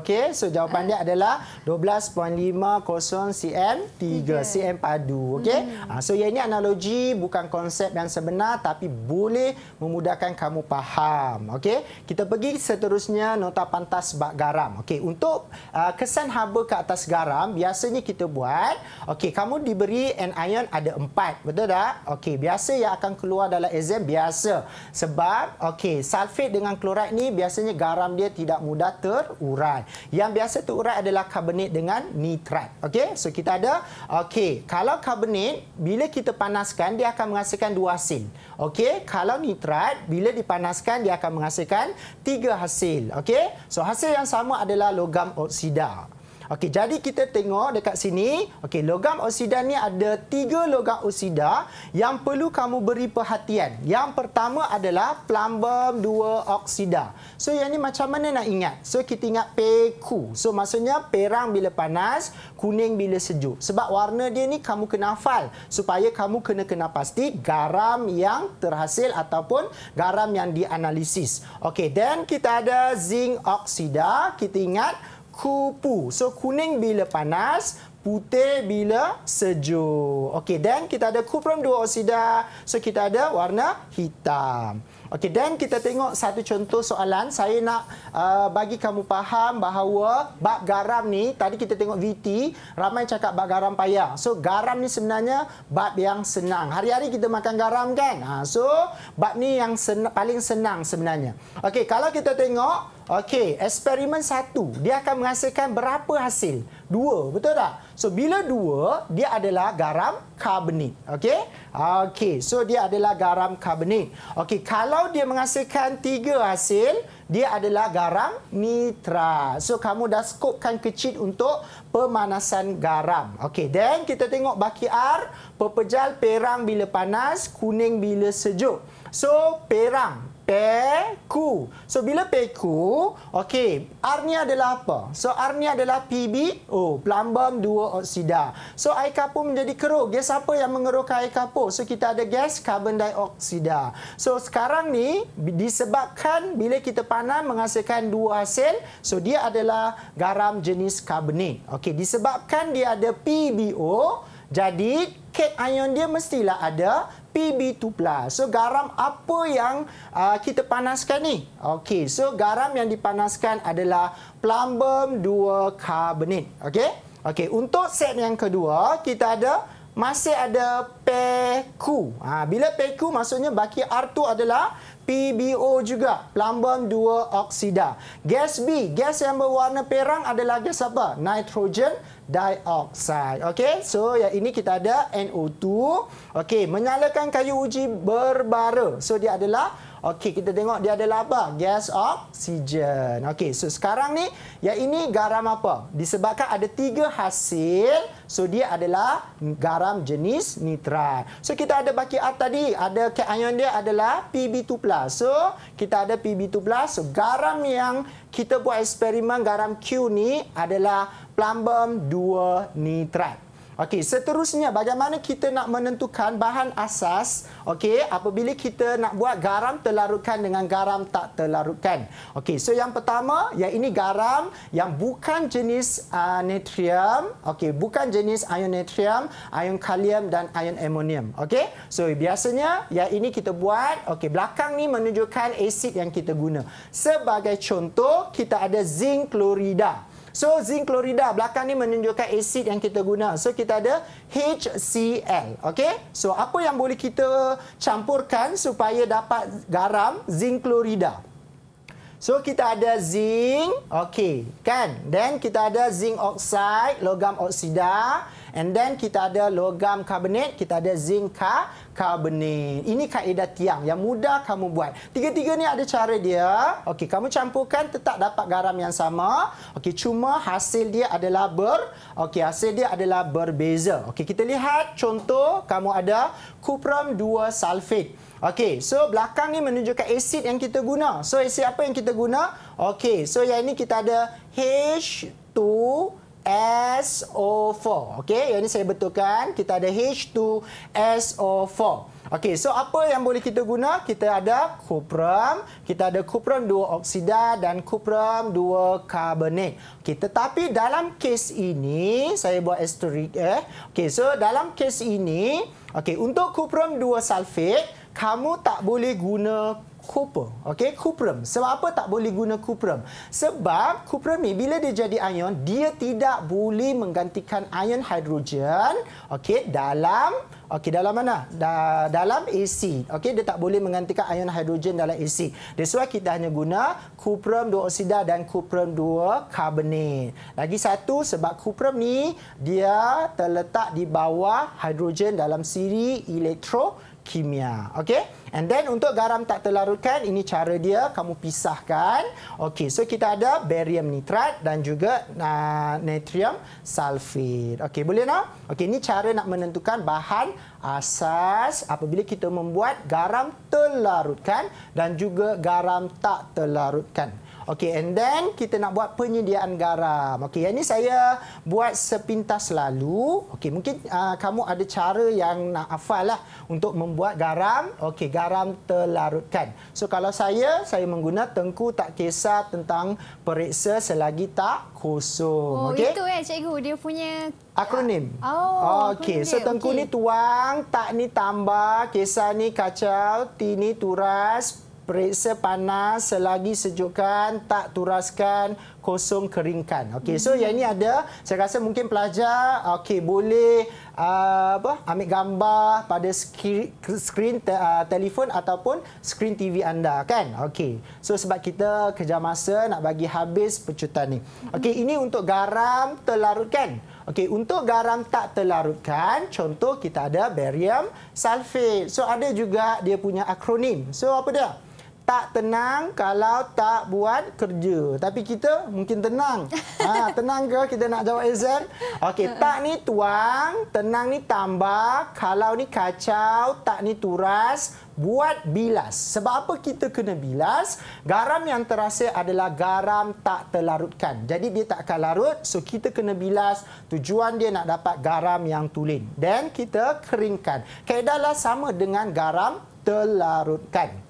S3: Okey, so jawapan dia adalah 12.50 CM3. CM padu, okey? Hmm. Ah, so, ia ini analogi bukan konsep yang sebenar tapi boleh memudahkan kamu faham, okey? Kita pergi seterusnya nota pantas bak garam. Okey, untuk kesan haba ke atas garam, biasanya kita buat, okey, kamu diberi anion ada 4, betul tak? Okey, biasa yang akan keluar dalam exam biasa. Sebab, okey, sulfate dengan klorat ni biasa biasanya garam dia tidak mudah terurai. Yang biasa terurai adalah karbonat dengan nitrat. Okey, so kita ada okey, kalau karbonat bila kita panaskan dia akan menghasilkan dua hasil. Okey, kalau nitrat bila dipanaskan dia akan menghasilkan tiga hasil. Okey, so hasil yang sama adalah logam oksida. Okey, jadi kita tengok dekat sini, okey, logam oksida ni ada tiga logam oksida yang perlu kamu beri perhatian. Yang pertama adalah plumbum dua oksida. So yang ni macam mana nak ingat? So kita ingat peku. So maksudnya perang bila panas, kuning bila sejuk. Sebab warna dia ni kamu kena hafal supaya kamu kena kena pasti garam yang terhasil ataupun garam yang dianalisis. Okey, then kita ada zinc oksida. Kita ingat kupu. So kuning bila panas, putih bila sejuk. Okey, dan kita ada kuprum dua oksida. So kita ada warna hitam. Okey, dan kita tengok satu contoh soalan. Saya nak uh, bagi kamu faham bahawa bak garam ni, tadi kita tengok VT, ramai cakap bak garam payah. So, garam ni sebenarnya bak yang senang. Hari-hari kita makan garam kan? Ha, so, bak ni yang sen paling senang sebenarnya. Okey, kalau kita tengok, Okey, eksperimen satu, dia akan menghasilkan berapa hasil? Dua, betul tak? So, bila dua, dia adalah garam karbonik. Okey? Okey, so dia adalah garam karbonik. Okey, kalau dia menghasilkan tiga hasil, dia adalah garam nitra. So, kamu dah skopkan kecil untuk pemanasan garam. Okey, then kita tengok baki R, pepejal perang bila panas, kuning bila sejuk. So, perang. Peku. So, bila peku, okey, R ni adalah apa? So, R ni adalah PBO, pelambang dua oksida. So, air kapur menjadi keruh. Gas apa yang mengeruhkan air kapur? So, kita ada gas karbon dioksida. So, sekarang ni disebabkan bila kita panas menghasilkan dua hasil. So, dia adalah garam jenis karbonik. Okey, disebabkan dia ada PBO, jadi... Kek ion dia mestilah ada PB2+. So garam apa yang uh, kita panaskan ni? Okey, so garam yang dipanaskan adalah plumbum 2 karbonit. Okey? Okay. untuk set yang kedua, kita ada masih ada PQ. Ha, bila PQ maksudnya baki R2 adalah PBO juga, plumbum dua oksida. Gas B, gas yang berwarna perang adalah gas apa? Nitrogen dioxide. Okey, so ya ini kita ada NO2. Okey, menyalakan kayu uji berbara. So dia adalah Okey, kita tengok dia ada laba. Gas oksigen. Okey, so sekarang ni, yang ini garam apa? Disebabkan ada tiga hasil. So, dia adalah garam jenis nitrat. So, kita ada baki A tadi. Ada keion dia adalah PB2+. So, kita ada PB2+. So, garam yang kita buat eksperimen garam Q ni adalah plumbum 2 nitrat. Okey, seterusnya bagaimana kita nak menentukan bahan asas okey apabila kita nak buat garam terlarutkan dengan garam tak terlarutkan. Okey, so yang pertama ya ini garam yang bukan jenis uh, natrium, okey, bukan jenis ion natrium, ion kalium dan ion ammonium. Okey? So biasanya ya ini kita buat okey, belakang ni menunjukkan asid yang kita guna. Sebagai contoh, kita ada zinc klorida. So zinc klorida belakang ni menunjukkan asid yang kita guna. So kita ada HCl. Okay. So apa yang boleh kita campurkan supaya dapat garam zinc klorida? So kita ada zinc, okay, kan? Then kita ada zinc oxide, logam oksida. And then kita ada logam karbonat, kita ada zinc car karbonat. Ini kaedah tiang yang mudah kamu buat. Tiga-tiga ni ada cara dia. Okey, kamu campurkan tetap dapat garam yang sama. Okey, cuma hasil dia adalah ber Okey, hasil dia adalah berbeza. Okey, kita lihat contoh kamu ada cuprum 2 sulfate. Okey, so belakang ni menunjukkan asid yang kita guna. So asid apa yang kita guna? Okey, so yang ini kita ada H 2 SO4. Okey, yang ini saya betulkan. Kita ada H2SO4. Okey, so apa yang boleh kita guna? Kita ada kuprum, kita ada kuprum dua oksida dan kuprum dua karbonik. Okey, tetapi dalam kes ini, saya buat asterisk eh. Okey, so dalam kes ini, okey, untuk kuprum dua sulfat kamu tak boleh guna kupa. Okey, kuprum. Sebab apa tak boleh guna kuprum? Sebab kuprum ni bila dia jadi ion, dia tidak boleh menggantikan ion hidrogen, okey, dalam okey, dalam mana? Da, dalam AC. Okey, dia tak boleh menggantikan ion hidrogen dalam AC. That's why kita hanya guna kuprum 2 oksida dan kuprum dua karbonat. Lagi satu sebab kuprum ni dia terletak di bawah hidrogen dalam siri elektro kimia. Okey? And then untuk garam tak terlarutkan, ini cara dia kamu pisahkan. Okey, so kita ada barium nitrat dan juga uh, natrium sulfate. Okey, boleh tak? Okey, ini cara nak menentukan bahan asas apabila kita membuat garam terlarutkan dan juga garam tak terlarutkan. Okey, and then kita nak buat penyediaan garam. Okey, yang ni saya buat sepintas lalu. Okey, mungkin uh, kamu ada cara yang nak hafal lah untuk membuat garam. Okey, garam terlarutkan. So, kalau saya, saya menggunakan tengku tak kisah tentang periksa selagi tak kosong. Oh, okay? itu
S2: eh cikgu. Dia punya... Akronim. Ah, oh, okey. So, tengku okay. ni
S3: tuang, tak ni tambah, kisah ni kacau, ti ni turas, periksa panas selagi sejukkan tak turaskan kosong keringkan okey so yang ini ada saya rasa mungkin pelajar okey boleh uh, apa ambil gambar pada skri, skrin te, uh, telefon ataupun skrin TV anda kan okey so sebab kita kejar masa nak bagi habis pecutan ni okey ini untuk garam terlarutkan okey untuk garam tak terlarutkan contoh kita ada barium sulfate so ada juga dia punya akronim so apa dia tak tenang kalau tak buat kerja. Tapi kita mungkin tenang. Ha, tenang ke kita nak jawab exam? Okey, hmm. tak ni tuang, tenang ni tambah, kalau ni kacau, tak ni turas, buat bilas. Sebab apa kita kena bilas? Garam yang terasa adalah garam tak terlarutkan. Jadi dia tak akan larut, so kita kena bilas. Tujuan dia nak dapat garam yang tulen. Dan kita keringkan. Kaedahlah sama dengan garam terlarutkan.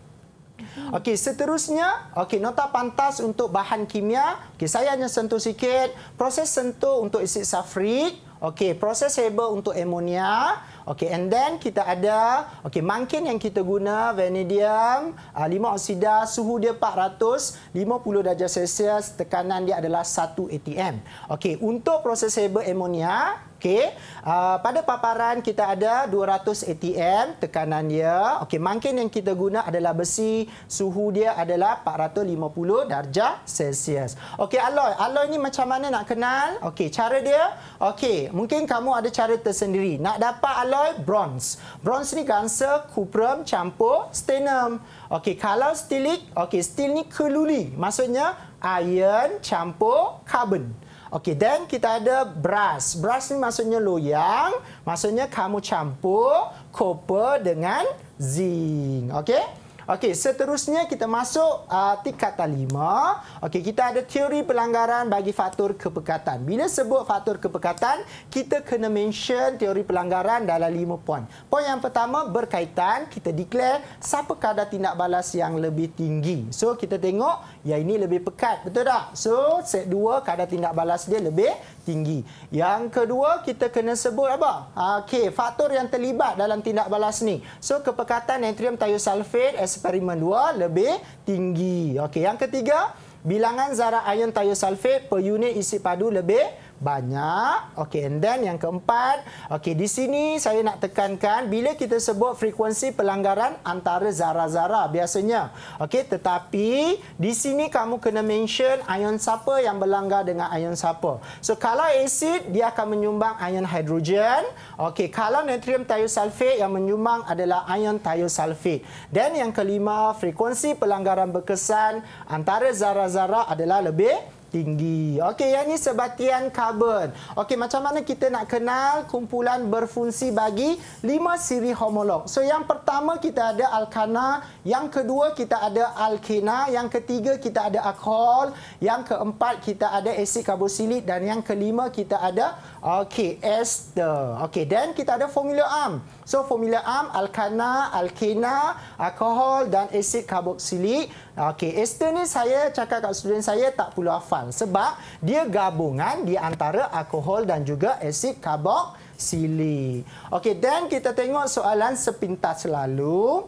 S3: Hmm. Okey, seterusnya, okey, nota pantas untuk bahan kimia. Okey, saya hanya sentuh sikit. Proses sentuh untuk asid safrik. Okey, proses hebel untuk amonia. Okey, and then kita ada okey, mangkin yang kita guna vanadium, ah, lima oksida, suhu dia 450 darjah Celsius, tekanan dia adalah 1 atm. Okey, untuk proses hebel amonia, Okey, uh, pada paparan kita ada 200 ATM tekanan dia. Okey, mangkin yang kita guna adalah besi, suhu dia adalah 450 darjah Celsius. Okey, alloy, alloy ni macam mana nak kenal? Okey, cara dia, okey, mungkin kamu ada cara tersendiri. Nak dapat alloy bronze. Bronze ni gangsa, cuprum campur stainum. Okey, kalau stilik, okey, steel ni keluli. Maksudnya iron campur carbon. Okey, then kita ada brass. Brass ni maksudnya loyang. Maksudnya kamu campur koper dengan zinc. Okey? Okey, seterusnya kita masuk uh, tingkatan lima. Okey, kita ada teori pelanggaran bagi faktor kepekatan. Bila sebut faktor kepekatan, kita kena mention teori pelanggaran dalam lima poin. Poin yang pertama berkaitan, kita declare siapa kadar tindak balas yang lebih tinggi. So, kita tengok yang ini lebih pekat, betul tak? So, set dua kadar tindak balas dia lebih tinggi. Yang kedua, kita kena sebut apa? Ah, Okey, faktor yang terlibat dalam tindak balas ni. So, kepekatan natrium thiosulfate eksperimen 2 lebih tinggi. Okey, yang ketiga, bilangan zarah ion thiosulfate per unit isi padu lebih tinggi banyak. Okey, and then yang keempat, okey di sini saya nak tekankan bila kita sebut frekuensi pelanggaran antara zara-zara biasanya. Okey, tetapi di sini kamu kena mention ion siapa yang berlanggar dengan ion siapa. So kalau asid dia akan menyumbang ion hidrogen. Okey, kalau natrium thiosulfate yang menyumbang adalah ion thiosulfate. Dan yang kelima, frekuensi pelanggaran berkesan antara zara-zara adalah lebih tinggi. Okey, yang ni sebatian karbon. Okey, macam mana kita nak kenal kumpulan berfungsi bagi lima siri homolog? So, yang pertama kita ada alkana, yang kedua kita ada alkena, yang ketiga kita ada alkohol, yang keempat kita ada asid karbosilik dan yang kelima kita ada okey, ester. Okey, dan kita ada formula am. So formula am alkana, alkena, alkohol dan asid karboksilik. Okey, ester ni saya cakap kat student saya tak perlu hafal sebab dia gabungan di antara alkohol dan juga asid karboksilik. Okey, then kita tengok soalan sepintas lalu.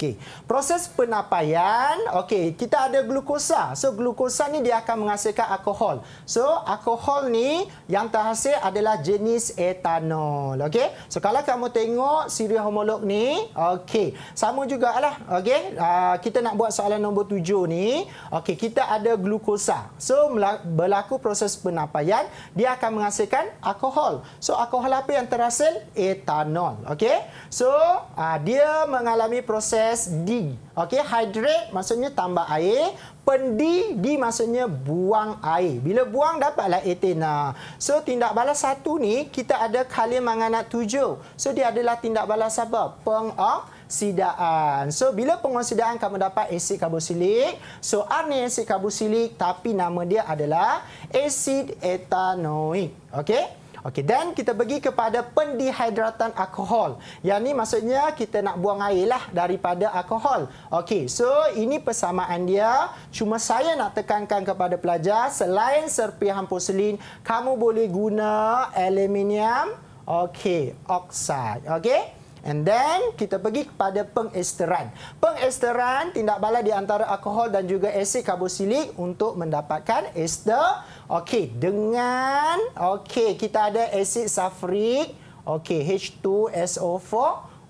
S3: Okey, proses penapaian, okey, kita ada glukosa. So glukosa ni dia akan menghasilkan alkohol. So alkohol ni yang terhasil adalah jenis etanol. Okey. So kalau kamu tengok siri homolog ni, okey, sama jugalah. Okey, uh, kita nak buat soalan nombor tujuh ni. Okey, kita ada glukosa. So berlaku proses penapaian, dia akan menghasilkan alkohol. So alkohol apa yang terhasil? Etanol. Okey. So uh, dia mengalami proses S D, Okey, hydrate maksudnya tambah air. Pendi, D maksudnya buang air. Bila buang, dapatlah etena. So, tindak balas satu ni, kita ada kalium manganat tujuh. So, dia adalah tindak balas apa? Pengoksidaan. So, bila pengoksidaan, kamu dapat asid karbosilik. So, R ni asid karbosilik, tapi nama dia adalah asid etanoik. Okey? Okey, dan kita pergi kepada pendihidratan alkohol. Yang ni maksudnya kita nak buang air lah daripada alkohol. Okey, so ini persamaan dia. Cuma saya nak tekankan kepada pelajar, selain serpihan porselin, kamu boleh guna aluminium, okey, oxide, okey? And then kita pergi kepada pengesteran. Pengesteran tindak balas di antara alkohol dan juga asid karbosilik untuk mendapatkan ester. Okey, dengan okey, kita ada asid sulfurik. Okey, H2SO4.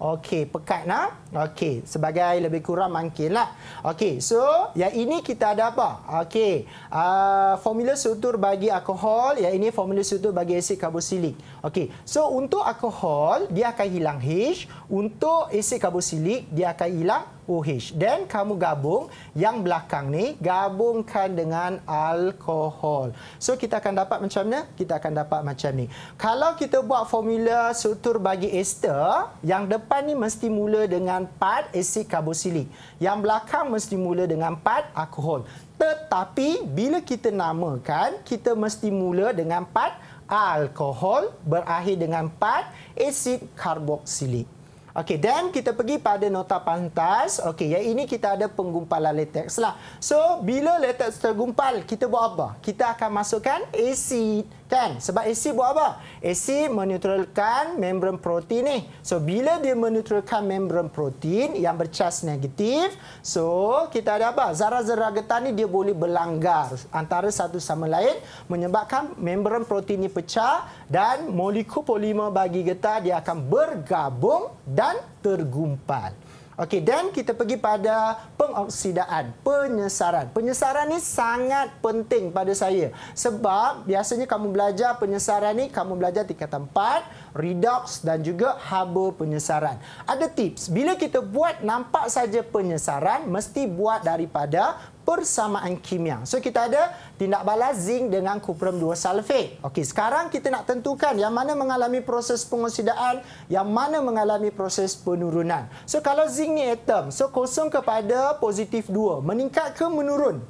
S3: Okey, pekat nah. Okey, sebagai lebih kurang mangkin lah. Okey, so ya ini kita ada apa? Okey, uh, formula struktur bagi alkohol, ya ini formula struktur bagi asid karbosilik. Okey, so untuk alkohol, dia akan hilang H. Untuk asid karbosilik, dia akan hilang OH. Dan kamu gabung yang belakang ni, gabungkan dengan alkohol. So, kita akan dapat macam mana? Kita akan dapat macam ni. Kalau kita buat formula struktur bagi ester, yang depan ni mesti mula dengan dengan pad asid karbosilik. Yang belakang mesti mula dengan pad alkohol. Tetapi bila kita namakan, kita mesti mula dengan pad alkohol berakhir dengan pad asid karboksilik. Okey, dan kita pergi pada nota pantas. Okey, yang ini kita ada penggumpalan latex lah. So, bila latex tergumpal, kita buat apa? Kita akan masukkan asid kan sebab asid buat apa asid menutralkan membran protein ni so bila dia menutralkan membran protein yang bercas negatif so kita ada apa zarah-zarah getah ni dia boleh berlanggar antara satu sama lain menyebabkan membran protein ni pecah dan molekul polimer bagi getah dia akan bergabung dan tergumpal Okey, dan kita pergi pada pengoksidaan, penyesaran. Penyesaran ni sangat penting pada saya. Sebab biasanya kamu belajar penyesaran ni, kamu belajar tingkatan 4, redox dan juga haba penyesaran. Ada tips, bila kita buat nampak saja penyesaran, mesti buat daripada persamaan kimia. So kita ada tindak balas zinc dengan kuprum 2 sulfat. Okey, sekarang kita nak tentukan yang mana mengalami proses pengoksidaan, yang mana mengalami proses penurunan. So kalau zinc ni atom, so kosong kepada positif 2, meningkat ke menurun?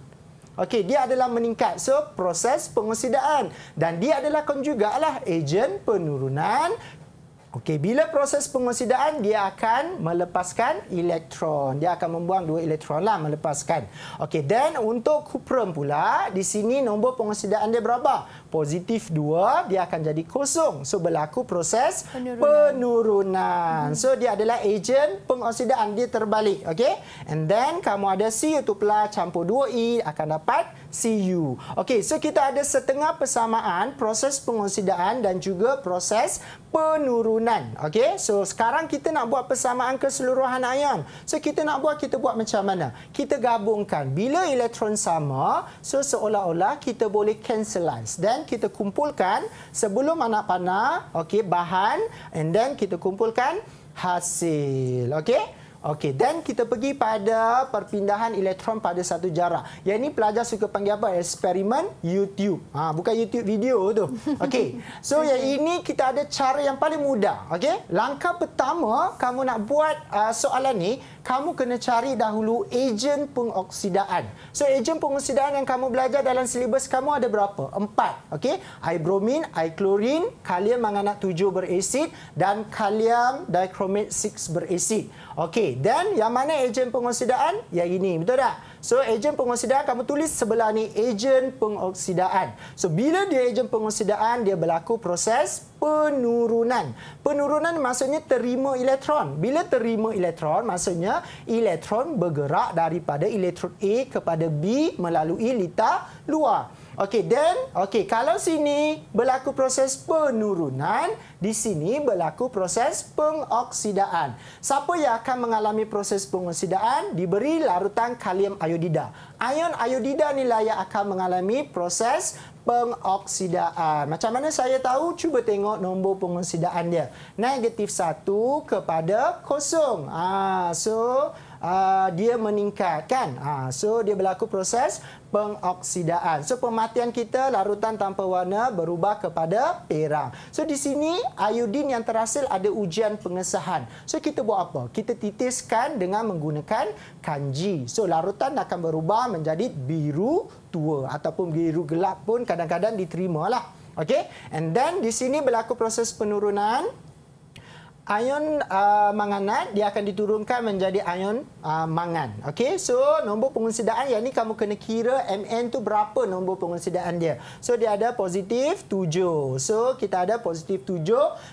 S3: Okey, dia adalah meningkat. So, proses pengosidaan. Dan dia adalah konjugalah ejen penurunan Okey, bila proses pengoksidaan dia akan melepaskan elektron. Dia akan membuang dua elektron lah melepaskan. Okey, dan untuk kuprum pula, di sini nombor pengoksidaan dia berapa? Positif dua, dia akan jadi kosong. So berlaku proses penurunan. penurunan. Hmm. So dia adalah ejen pengoksidaan dia terbalik, okey? And then kamu ada C untuk pelah campur 2E akan dapat 2. CU. Okey, so kita ada setengah persamaan proses pengosidaan dan juga proses penurunan. Okey, so sekarang kita nak buat persamaan keseluruhan ion. So kita nak buat, kita buat macam mana? Kita gabungkan. Bila elektron sama, so seolah-olah kita boleh cancelize. Dan kita kumpulkan sebelum anak panah, okey, bahan. And then kita kumpulkan hasil. Okey? Okey, then kita pergi pada perpindahan elektron pada satu jarak. Yang ini pelajar suka panggil apa? Eksperimen YouTube. Ha, bukan YouTube video tu. Okey, so okay. yang ini kita ada cara yang paling mudah. Okey, langkah pertama kamu nak buat uh, soalan ni, kamu kena cari dahulu ejen pengoksidaan. So ejen pengoksidaan yang kamu belajar dalam silibus kamu ada berapa? Empat. Okey. Hybromin, iklorin, kalium manganat tujuh berasid dan kalium dichromate 6 berasid. Okey. Dan yang mana ejen pengoksidaan? Yang ini. Betul tak? So ejen pengoksidaan kamu tulis sebelah ni ejen pengoksidaan. So bila dia ejen pengoksidaan dia berlaku proses penurunan. Penurunan maksudnya terima elektron. Bila terima elektron maksudnya elektron bergerak daripada elektron A kepada B melalui litar luar. Okey, then okey, kalau sini berlaku proses penurunan, di sini berlaku proses pengoksidaan. Siapa yang akan mengalami proses pengoksidaan diberi larutan kalium iodida. Ion iodida inilah yang akan mengalami proses pengoksidaan. Macam mana saya tahu? Cuba tengok nombor pengoksidaan dia. Negatif 1 kepada kosong. Ah, so Ah, dia meningkat kan ha, ah, so dia berlaku proses pengoksidaan so pematian kita larutan tanpa warna berubah kepada perang so di sini iodin yang terhasil ada ujian pengesahan so kita buat apa kita titiskan dengan menggunakan kanji so larutan akan berubah menjadi biru tua ataupun biru gelap pun kadang-kadang diterima lah Okay, and then di sini berlaku proses penurunan ion uh, manganat dia akan diturunkan menjadi ion uh, mangan. Okey, so nombor pengonsidaan yang ni kamu kena kira Mn tu berapa nombor pengonsidaan dia. So dia ada positif 7. So kita ada positif 7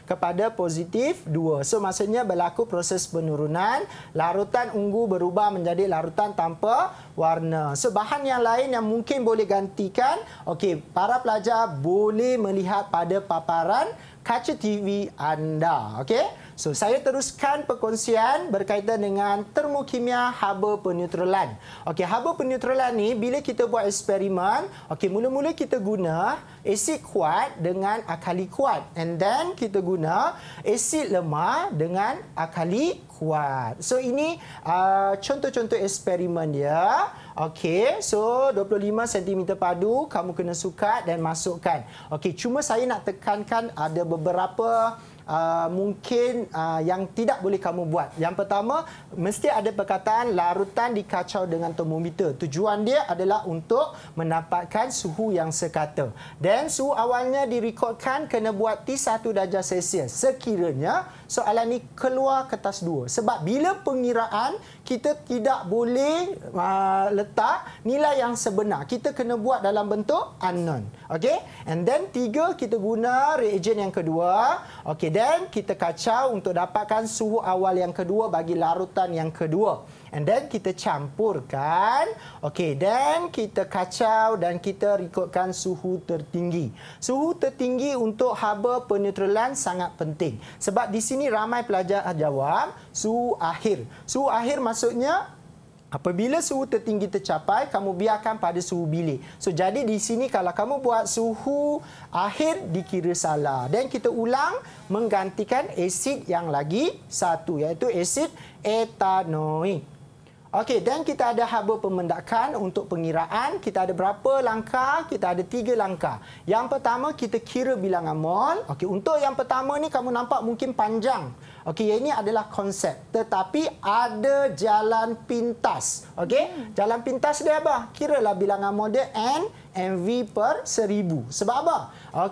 S3: kepada positif 2. So maksudnya berlaku proses penurunan, larutan ungu berubah menjadi larutan tanpa warna. So bahan yang lain yang mungkin boleh gantikan, okey, para pelajar boleh melihat pada paparan kaca TV anda, okey? So saya teruskan perkongsian berkaitan dengan termokimia haba penutralan. Okey, haba penutralan ni bila kita buat eksperimen, okey mula-mula kita guna asid kuat dengan alkali kuat and then kita guna asid lemah dengan alkali kuat. So ini uh, contoh-contoh uh, eksperimen dia. Okey, so 25 cm padu kamu kena sukat dan masukkan. Okey, cuma saya nak tekankan ada beberapa uh, mungkin uh, yang tidak boleh kamu buat. Yang pertama, mesti ada perkataan larutan dikacau dengan termometer. Tujuan dia adalah untuk mendapatkan suhu yang sekata. Dan suhu awalnya direkodkan kena buat T1 darjah Celsius. Sekiranya soalan ini keluar kertas dua. Sebab bila pengiraan kita tidak boleh uh, letak nilai yang sebenar. Kita kena buat dalam bentuk unknown. Okay? And then tiga, kita guna reagent yang kedua. Okay, then kita kacau untuk dapatkan suhu awal yang kedua bagi larutan yang kedua. And then kita campurkan. Okay, then kita kacau dan kita rekodkan suhu tertinggi. Suhu tertinggi untuk haba penetralan sangat penting. Sebab di sini ramai pelajar jawab suhu akhir. Suhu akhir maksudnya apabila suhu tertinggi tercapai, kamu biarkan pada suhu bilik. So, jadi di sini kalau kamu buat suhu akhir dikira salah. Dan kita ulang menggantikan asid yang lagi satu iaitu asid etanoid. Okey, dan kita ada haba pemendakan untuk pengiraan. Kita ada berapa langkah? Kita ada tiga langkah. Yang pertama, kita kira bilangan mol. Okey, untuk yang pertama ni kamu nampak mungkin panjang. Okey, ini adalah konsep. Tetapi ada jalan pintas. Okey, hmm. jalan pintas dia apa? Kiralah bilangan model N, MV per seribu. Sebab apa?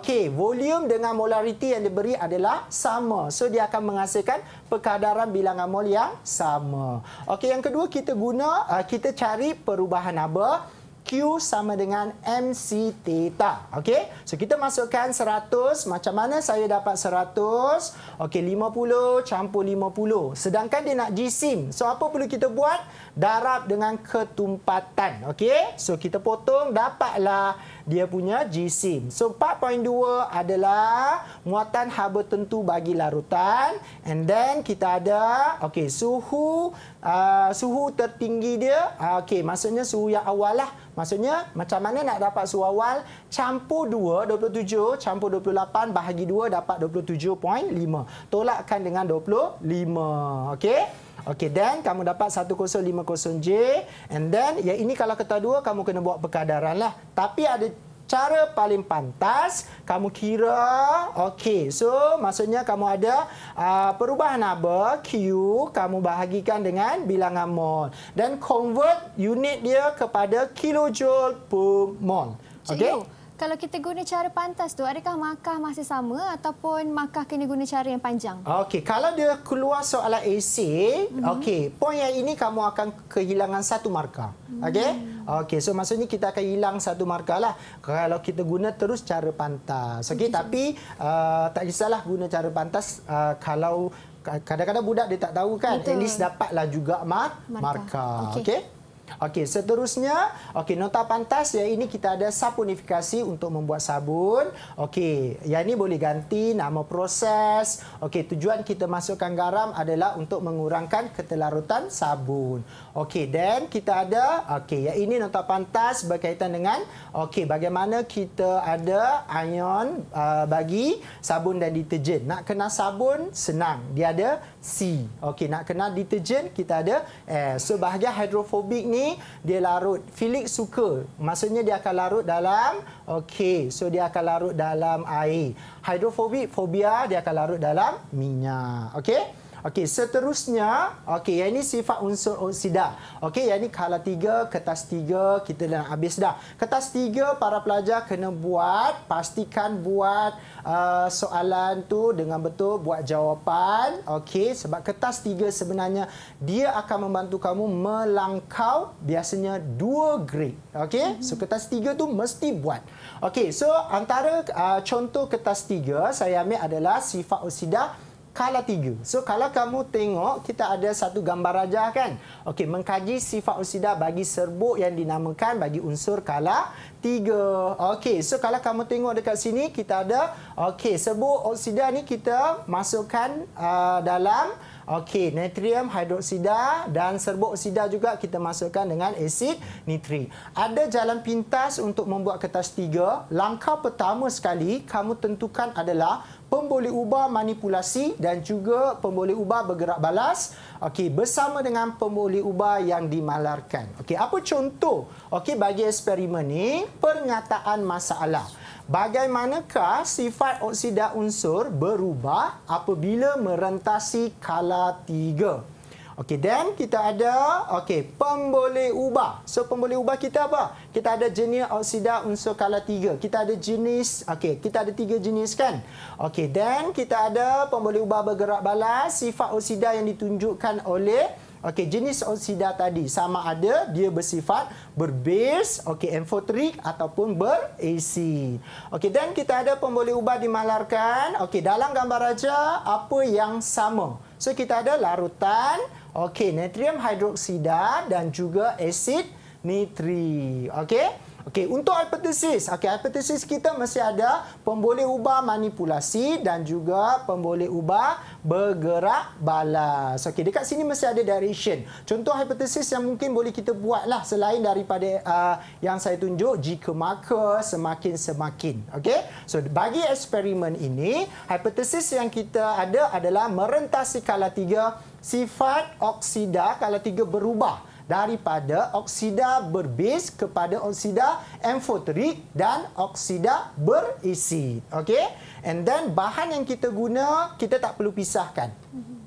S3: Okey, volume dengan molariti yang diberi adalah sama. So, dia akan menghasilkan perkadaran bilangan mol yang sama. Okey, yang kedua kita guna, uh, kita cari perubahan apa? Q sama dengan MC theta. Okey? So kita masukkan 100. Macam mana saya dapat 100? Okey, 50 campur 50. Sedangkan dia nak jisim. So apa perlu kita buat? Darab dengan ketumpatan. Okey? So kita potong dapatlah dia punya g sim. So 4.2 adalah muatan haba tentu bagi larutan and then kita ada okay, suhu Uh, suhu tertinggi dia uh, ah, okey maksudnya suhu yang awal lah maksudnya macam mana nak dapat suhu awal campur 2 27 campur 28 bahagi 2 dapat 27.5 tolakkan dengan 25 okay? Okey, then kamu dapat 1050J and then ya ini kalau kertas dua kamu kena buat perkadaran lah. Tapi ada cara paling pantas kamu kira okey so maksudnya kamu ada uh, perubahan apa q kamu bahagikan dengan bilangan mol dan convert unit dia kepada kilojoule per mol okey
S2: kalau kita guna cara pantas tu, adakah markah masih sama ataupun markah kena guna cara yang panjang?
S3: Okey, kalau dia keluar soalan AC, mm-hmm. okey, poin yang ini kamu akan kehilangan satu markah. Hmm. Okey? Mm. Okey, so maksudnya kita akan hilang satu markah lah kalau kita guna terus cara pantas. Okey, okay. Mhm. tapi uh, tak kisahlah guna cara pantas uh, kalau kadang-kadang budak dia tak tahu kan, Betul. at least dapatlah juga mar- markah. markah. Okey. Okay? Okey, seterusnya, okey nota pantas ya ini kita ada sapunifikasi untuk membuat sabun. Okey, yang ini boleh ganti nama proses. Okey, tujuan kita masukkan garam adalah untuk mengurangkan ketelarutan sabun. Okey, dan kita ada okey, yang ini nota pantas berkaitan dengan okey, bagaimana kita ada ion uh, bagi sabun dan deterjen. Nak kena sabun senang. Dia ada C. Okey, nak kenal deterjen, kita ada S. Eh, so, bahagian hydrophobic ni, dia larut. Felix suka. Maksudnya, dia akan larut dalam... Okey, so dia akan larut dalam air. Hydrophobic, fobia, dia akan larut dalam minyak. Okey? Okey, seterusnya, okey, yang ini sifat unsur oksida. Okey, yang ini kala tiga, kertas tiga, kita dah habis dah. Kertas tiga, para pelajar kena buat, pastikan buat uh, soalan tu dengan betul, buat jawapan. Okey, sebab kertas tiga sebenarnya, dia akan membantu kamu melangkau biasanya dua grade. Okey, so mhm. kertas tiga tu mesti buat. Okey, so antara uh, contoh kertas tiga, saya ambil adalah sifat oksida kala tiga. So kalau kamu tengok kita ada satu gambar raja kan. Okey mengkaji sifat oksida bagi serbuk yang dinamakan bagi unsur kala tiga. Okey so kalau kamu tengok dekat sini kita ada okey serbuk oksida ni kita masukkan uh, dalam okey natrium hidroksida dan serbuk oksida juga kita masukkan dengan asid nitri. Ada jalan pintas untuk membuat kertas tiga. Langkah pertama sekali kamu tentukan adalah pemboleh ubah manipulasi dan juga pemboleh ubah bergerak balas okey bersama dengan pemboleh ubah yang dimalarkan okey apa contoh okey bagi eksperimen ni pernyataan masalah bagaimanakah sifat oksida unsur berubah apabila merentasi kala tiga Okey, then kita ada okey, pemboleh ubah. So pemboleh ubah kita apa? Kita ada jenis oksida unsur kala tiga. Kita ada jenis okey, kita ada tiga jenis kan. Okey, then kita ada pemboleh ubah bergerak balas sifat oksida yang ditunjukkan oleh okey, jenis oksida tadi sama ada dia bersifat berbase, okey, amphoteric ataupun ber Okey, then kita ada pemboleh ubah dimalarkan. Okey, dalam gambar aja apa yang sama? So kita ada larutan Okey, natrium hidroksida dan juga asid nitri. Okey? Okey, untuk hipotesis, okey hipotesis kita masih ada pemboleh ubah manipulasi dan juga pemboleh ubah bergerak balas. Okey, dekat sini masih ada direction. Contoh hipotesis yang mungkin boleh kita buatlah selain daripada uh, yang saya tunjuk jika maka semakin semakin. Okey? So bagi eksperimen ini, hipotesis yang kita ada adalah merentasi kala 3 sifat oksida kala 3 berubah daripada oksida berbase kepada oksida amfoterik dan oksida berisi. Okey? And then bahan yang kita guna kita tak perlu pisahkan. Mm -hmm.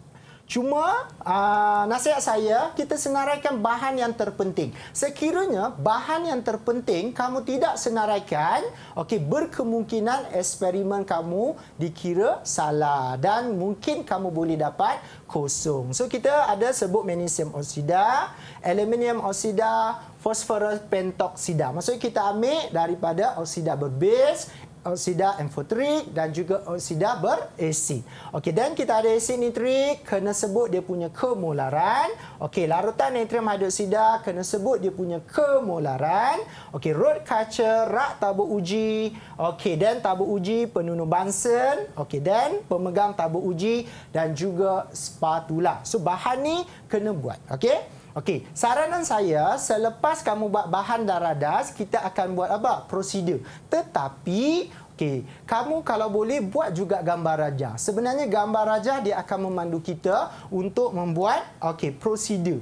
S3: Cuma uh, nasihat saya, kita senaraikan bahan yang terpenting. Sekiranya bahan yang terpenting kamu tidak senaraikan, okey berkemungkinan eksperimen kamu dikira salah dan mungkin kamu boleh dapat kosong. So kita ada sebut magnesium oksida, aluminium oksida, fosforus pentoksida. Maksudnya kita ambil daripada oksida berbase, oksida enfotrik dan juga oksida berasid. Okey, dan kita ada asid nitrik, kena sebut dia punya kemolaran. Okey, larutan natrium hidroksida, kena sebut dia punya kemolaran. Okey, rod kaca, rak tabu uji. Okey, dan tabu uji penunu bansen. Okey, dan pemegang tabu uji dan juga spatula. So, bahan ni kena buat. Okey. Okey, saranan saya selepas kamu buat bahan dan radas, kita akan buat apa? Prosedur. Tetapi Okey, kamu kalau boleh buat juga gambar raja. Sebenarnya gambar raja dia akan memandu kita untuk membuat okey prosedur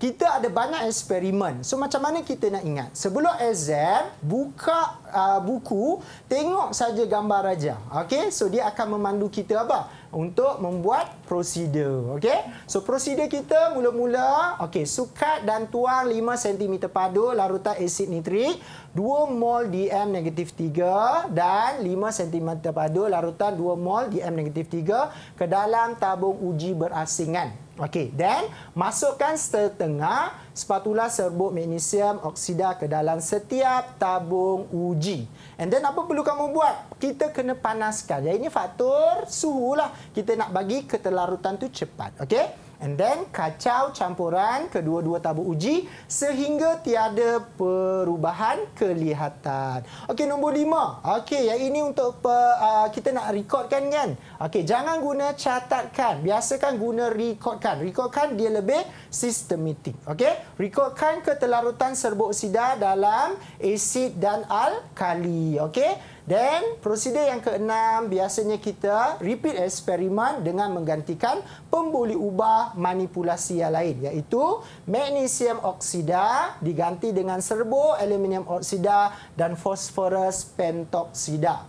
S3: kita ada banyak eksperimen. So macam mana kita nak ingat? Sebelum exam, buka uh, buku, tengok saja gambar raja. Okey, so dia akan memandu kita apa? Untuk membuat prosedur. Okey. So prosedur kita mula-mula, okey, sukat dan tuang 5 cm padu larutan asid nitrik 2 mol DM negatif 3 dan 5 cm padu larutan 2 mol DM negatif 3 ke dalam tabung uji berasingan. Okey, then masukkan setengah spatula serbuk magnesium oksida ke dalam setiap tabung uji. And then apa perlu kamu buat? Kita kena panaskan. Jadi ini faktor suhu lah. Kita nak bagi ketelarutan tu cepat. Okey? And then kacau campuran kedua-dua tabung uji sehingga tiada perubahan kelihatan. Okey, nombor lima. Okey, yang ini untuk per, uh, kita nak rekodkan kan? Okey, jangan guna catatkan. Biasakan guna rekodkan. Rekodkan dia lebih sistematik. Okey, rekodkan ketelarutan serbuk sida dalam asid dan alkali. Okey. Dan prosedur yang keenam biasanya kita repeat eksperimen dengan menggantikan pembuli ubah manipulasi yang lain iaitu magnesium oksida diganti dengan serbo aluminium oksida dan fosforus pentoksida.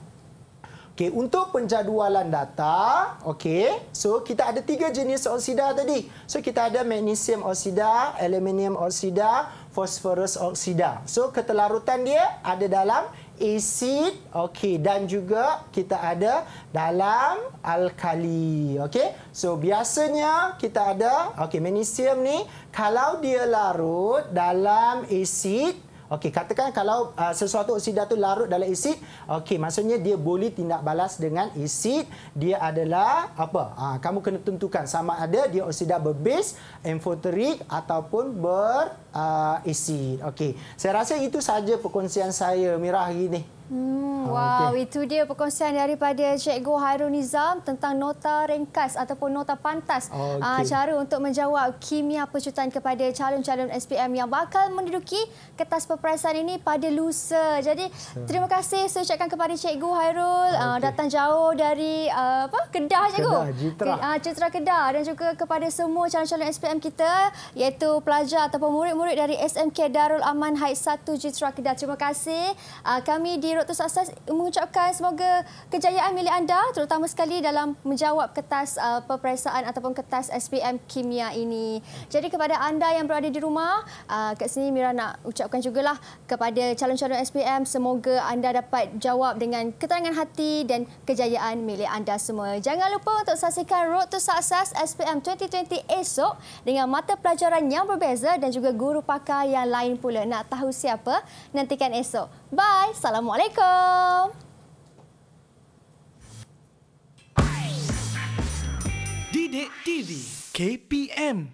S3: Okey untuk penjadualan data okey so kita ada tiga jenis oksida tadi so kita ada magnesium oksida aluminium oksida fosforus oksida so ketelarutan dia ada dalam 3.5 asid okey dan juga kita ada dalam alkali okey so biasanya kita ada okey magnesium ni kalau dia larut dalam asid okey katakan kalau uh, sesuatu oksida tu larut dalam asid okey maksudnya dia boleh tindak balas dengan asid dia adalah apa ha, kamu kena tentukan sama ada dia oksida berbase amphoteric ataupun ber uh, ah, ASEAN. Okey. Saya rasa itu saja perkongsian saya Mirah. hari ini.
S2: Hmm, ah, wow, okay. itu dia perkongsian daripada Cikgu Hairul Nizam tentang nota ringkas ataupun nota pantas ah, okay. cara untuk menjawab kimia pecutan kepada calon-calon SPM yang bakal menduduki kertas peperiksaan ini pada lusa. Jadi, so. terima kasih saya ucapkan kepada Cikgu Hairul okay. datang jauh dari aa, apa? Kedah, Cikgu. Kedah, Jitra. Ke, Kedah dan juga kepada semua calon-calon SPM kita iaitu pelajar ataupun murid-murid murid dari SMK Darul Aman Haid 1 Jitra Kedah. Terima kasih. Ah, kami di Road to Success mengucapkan semoga kejayaan milik anda terutama sekali dalam menjawab kertas ah, peperiksaan ataupun kertas SPM Kimia ini. Jadi kepada anda yang berada di rumah, ah, kat sini Mira nak ucapkan lah kepada calon-calon SPM semoga anda dapat jawab dengan ketenangan hati dan kejayaan milik anda semua. Jangan lupa untuk saksikan Road to Success SPM 2020 esok dengan mata pelajaran yang berbeza dan juga guru guru pakar yang lain pula. Nak tahu siapa? Nantikan esok. Bye. Assalamualaikum.
S1: Didik TV KPM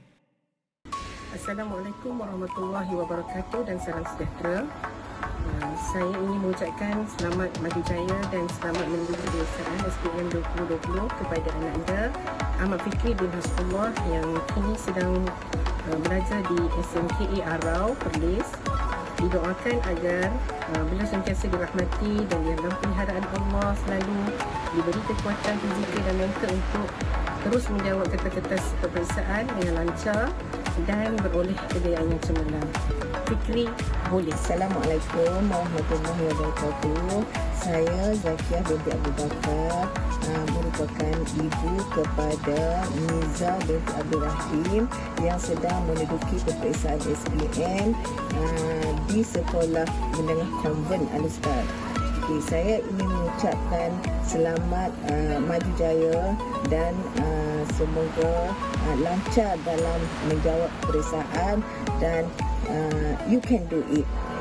S2: Assalamualaikum warahmatullahi wabarakatuh dan salam sejahtera. Uh, saya ingin mengucapkan selamat bagi jaya dan selamat menerima kebiasaan SPM 2020 kepada anak anda Ahmad Fikri bin Hasbullah yang kini sedang
S3: uh, belajar di SMKA e Arau, Perlis Didoakan agar uh, beliau sentiasa dirahmati dan dalam peliharaan Allah selalu diberi kekuatan fizikal dan mental untuk terus menjawab kata-kata peperiksaan dengan lancar dan beroleh kejayaan yang cemerlang. Fikri boleh. Assalamualaikum warahmatullahi wabarakatuh. Saya Zakia binti Abu Bakar ah, merupakan ibu kepada Niza binti Abdul Rahim yang sedang menduduki peperiksaan SPM ah, di sekolah menengah konven Al-Ustaz. Okey, saya ingin mengucapkan selamat uh, maju jaya dan uh, semoga uh, lancar dalam menjawab perisaan dan uh, you can do it.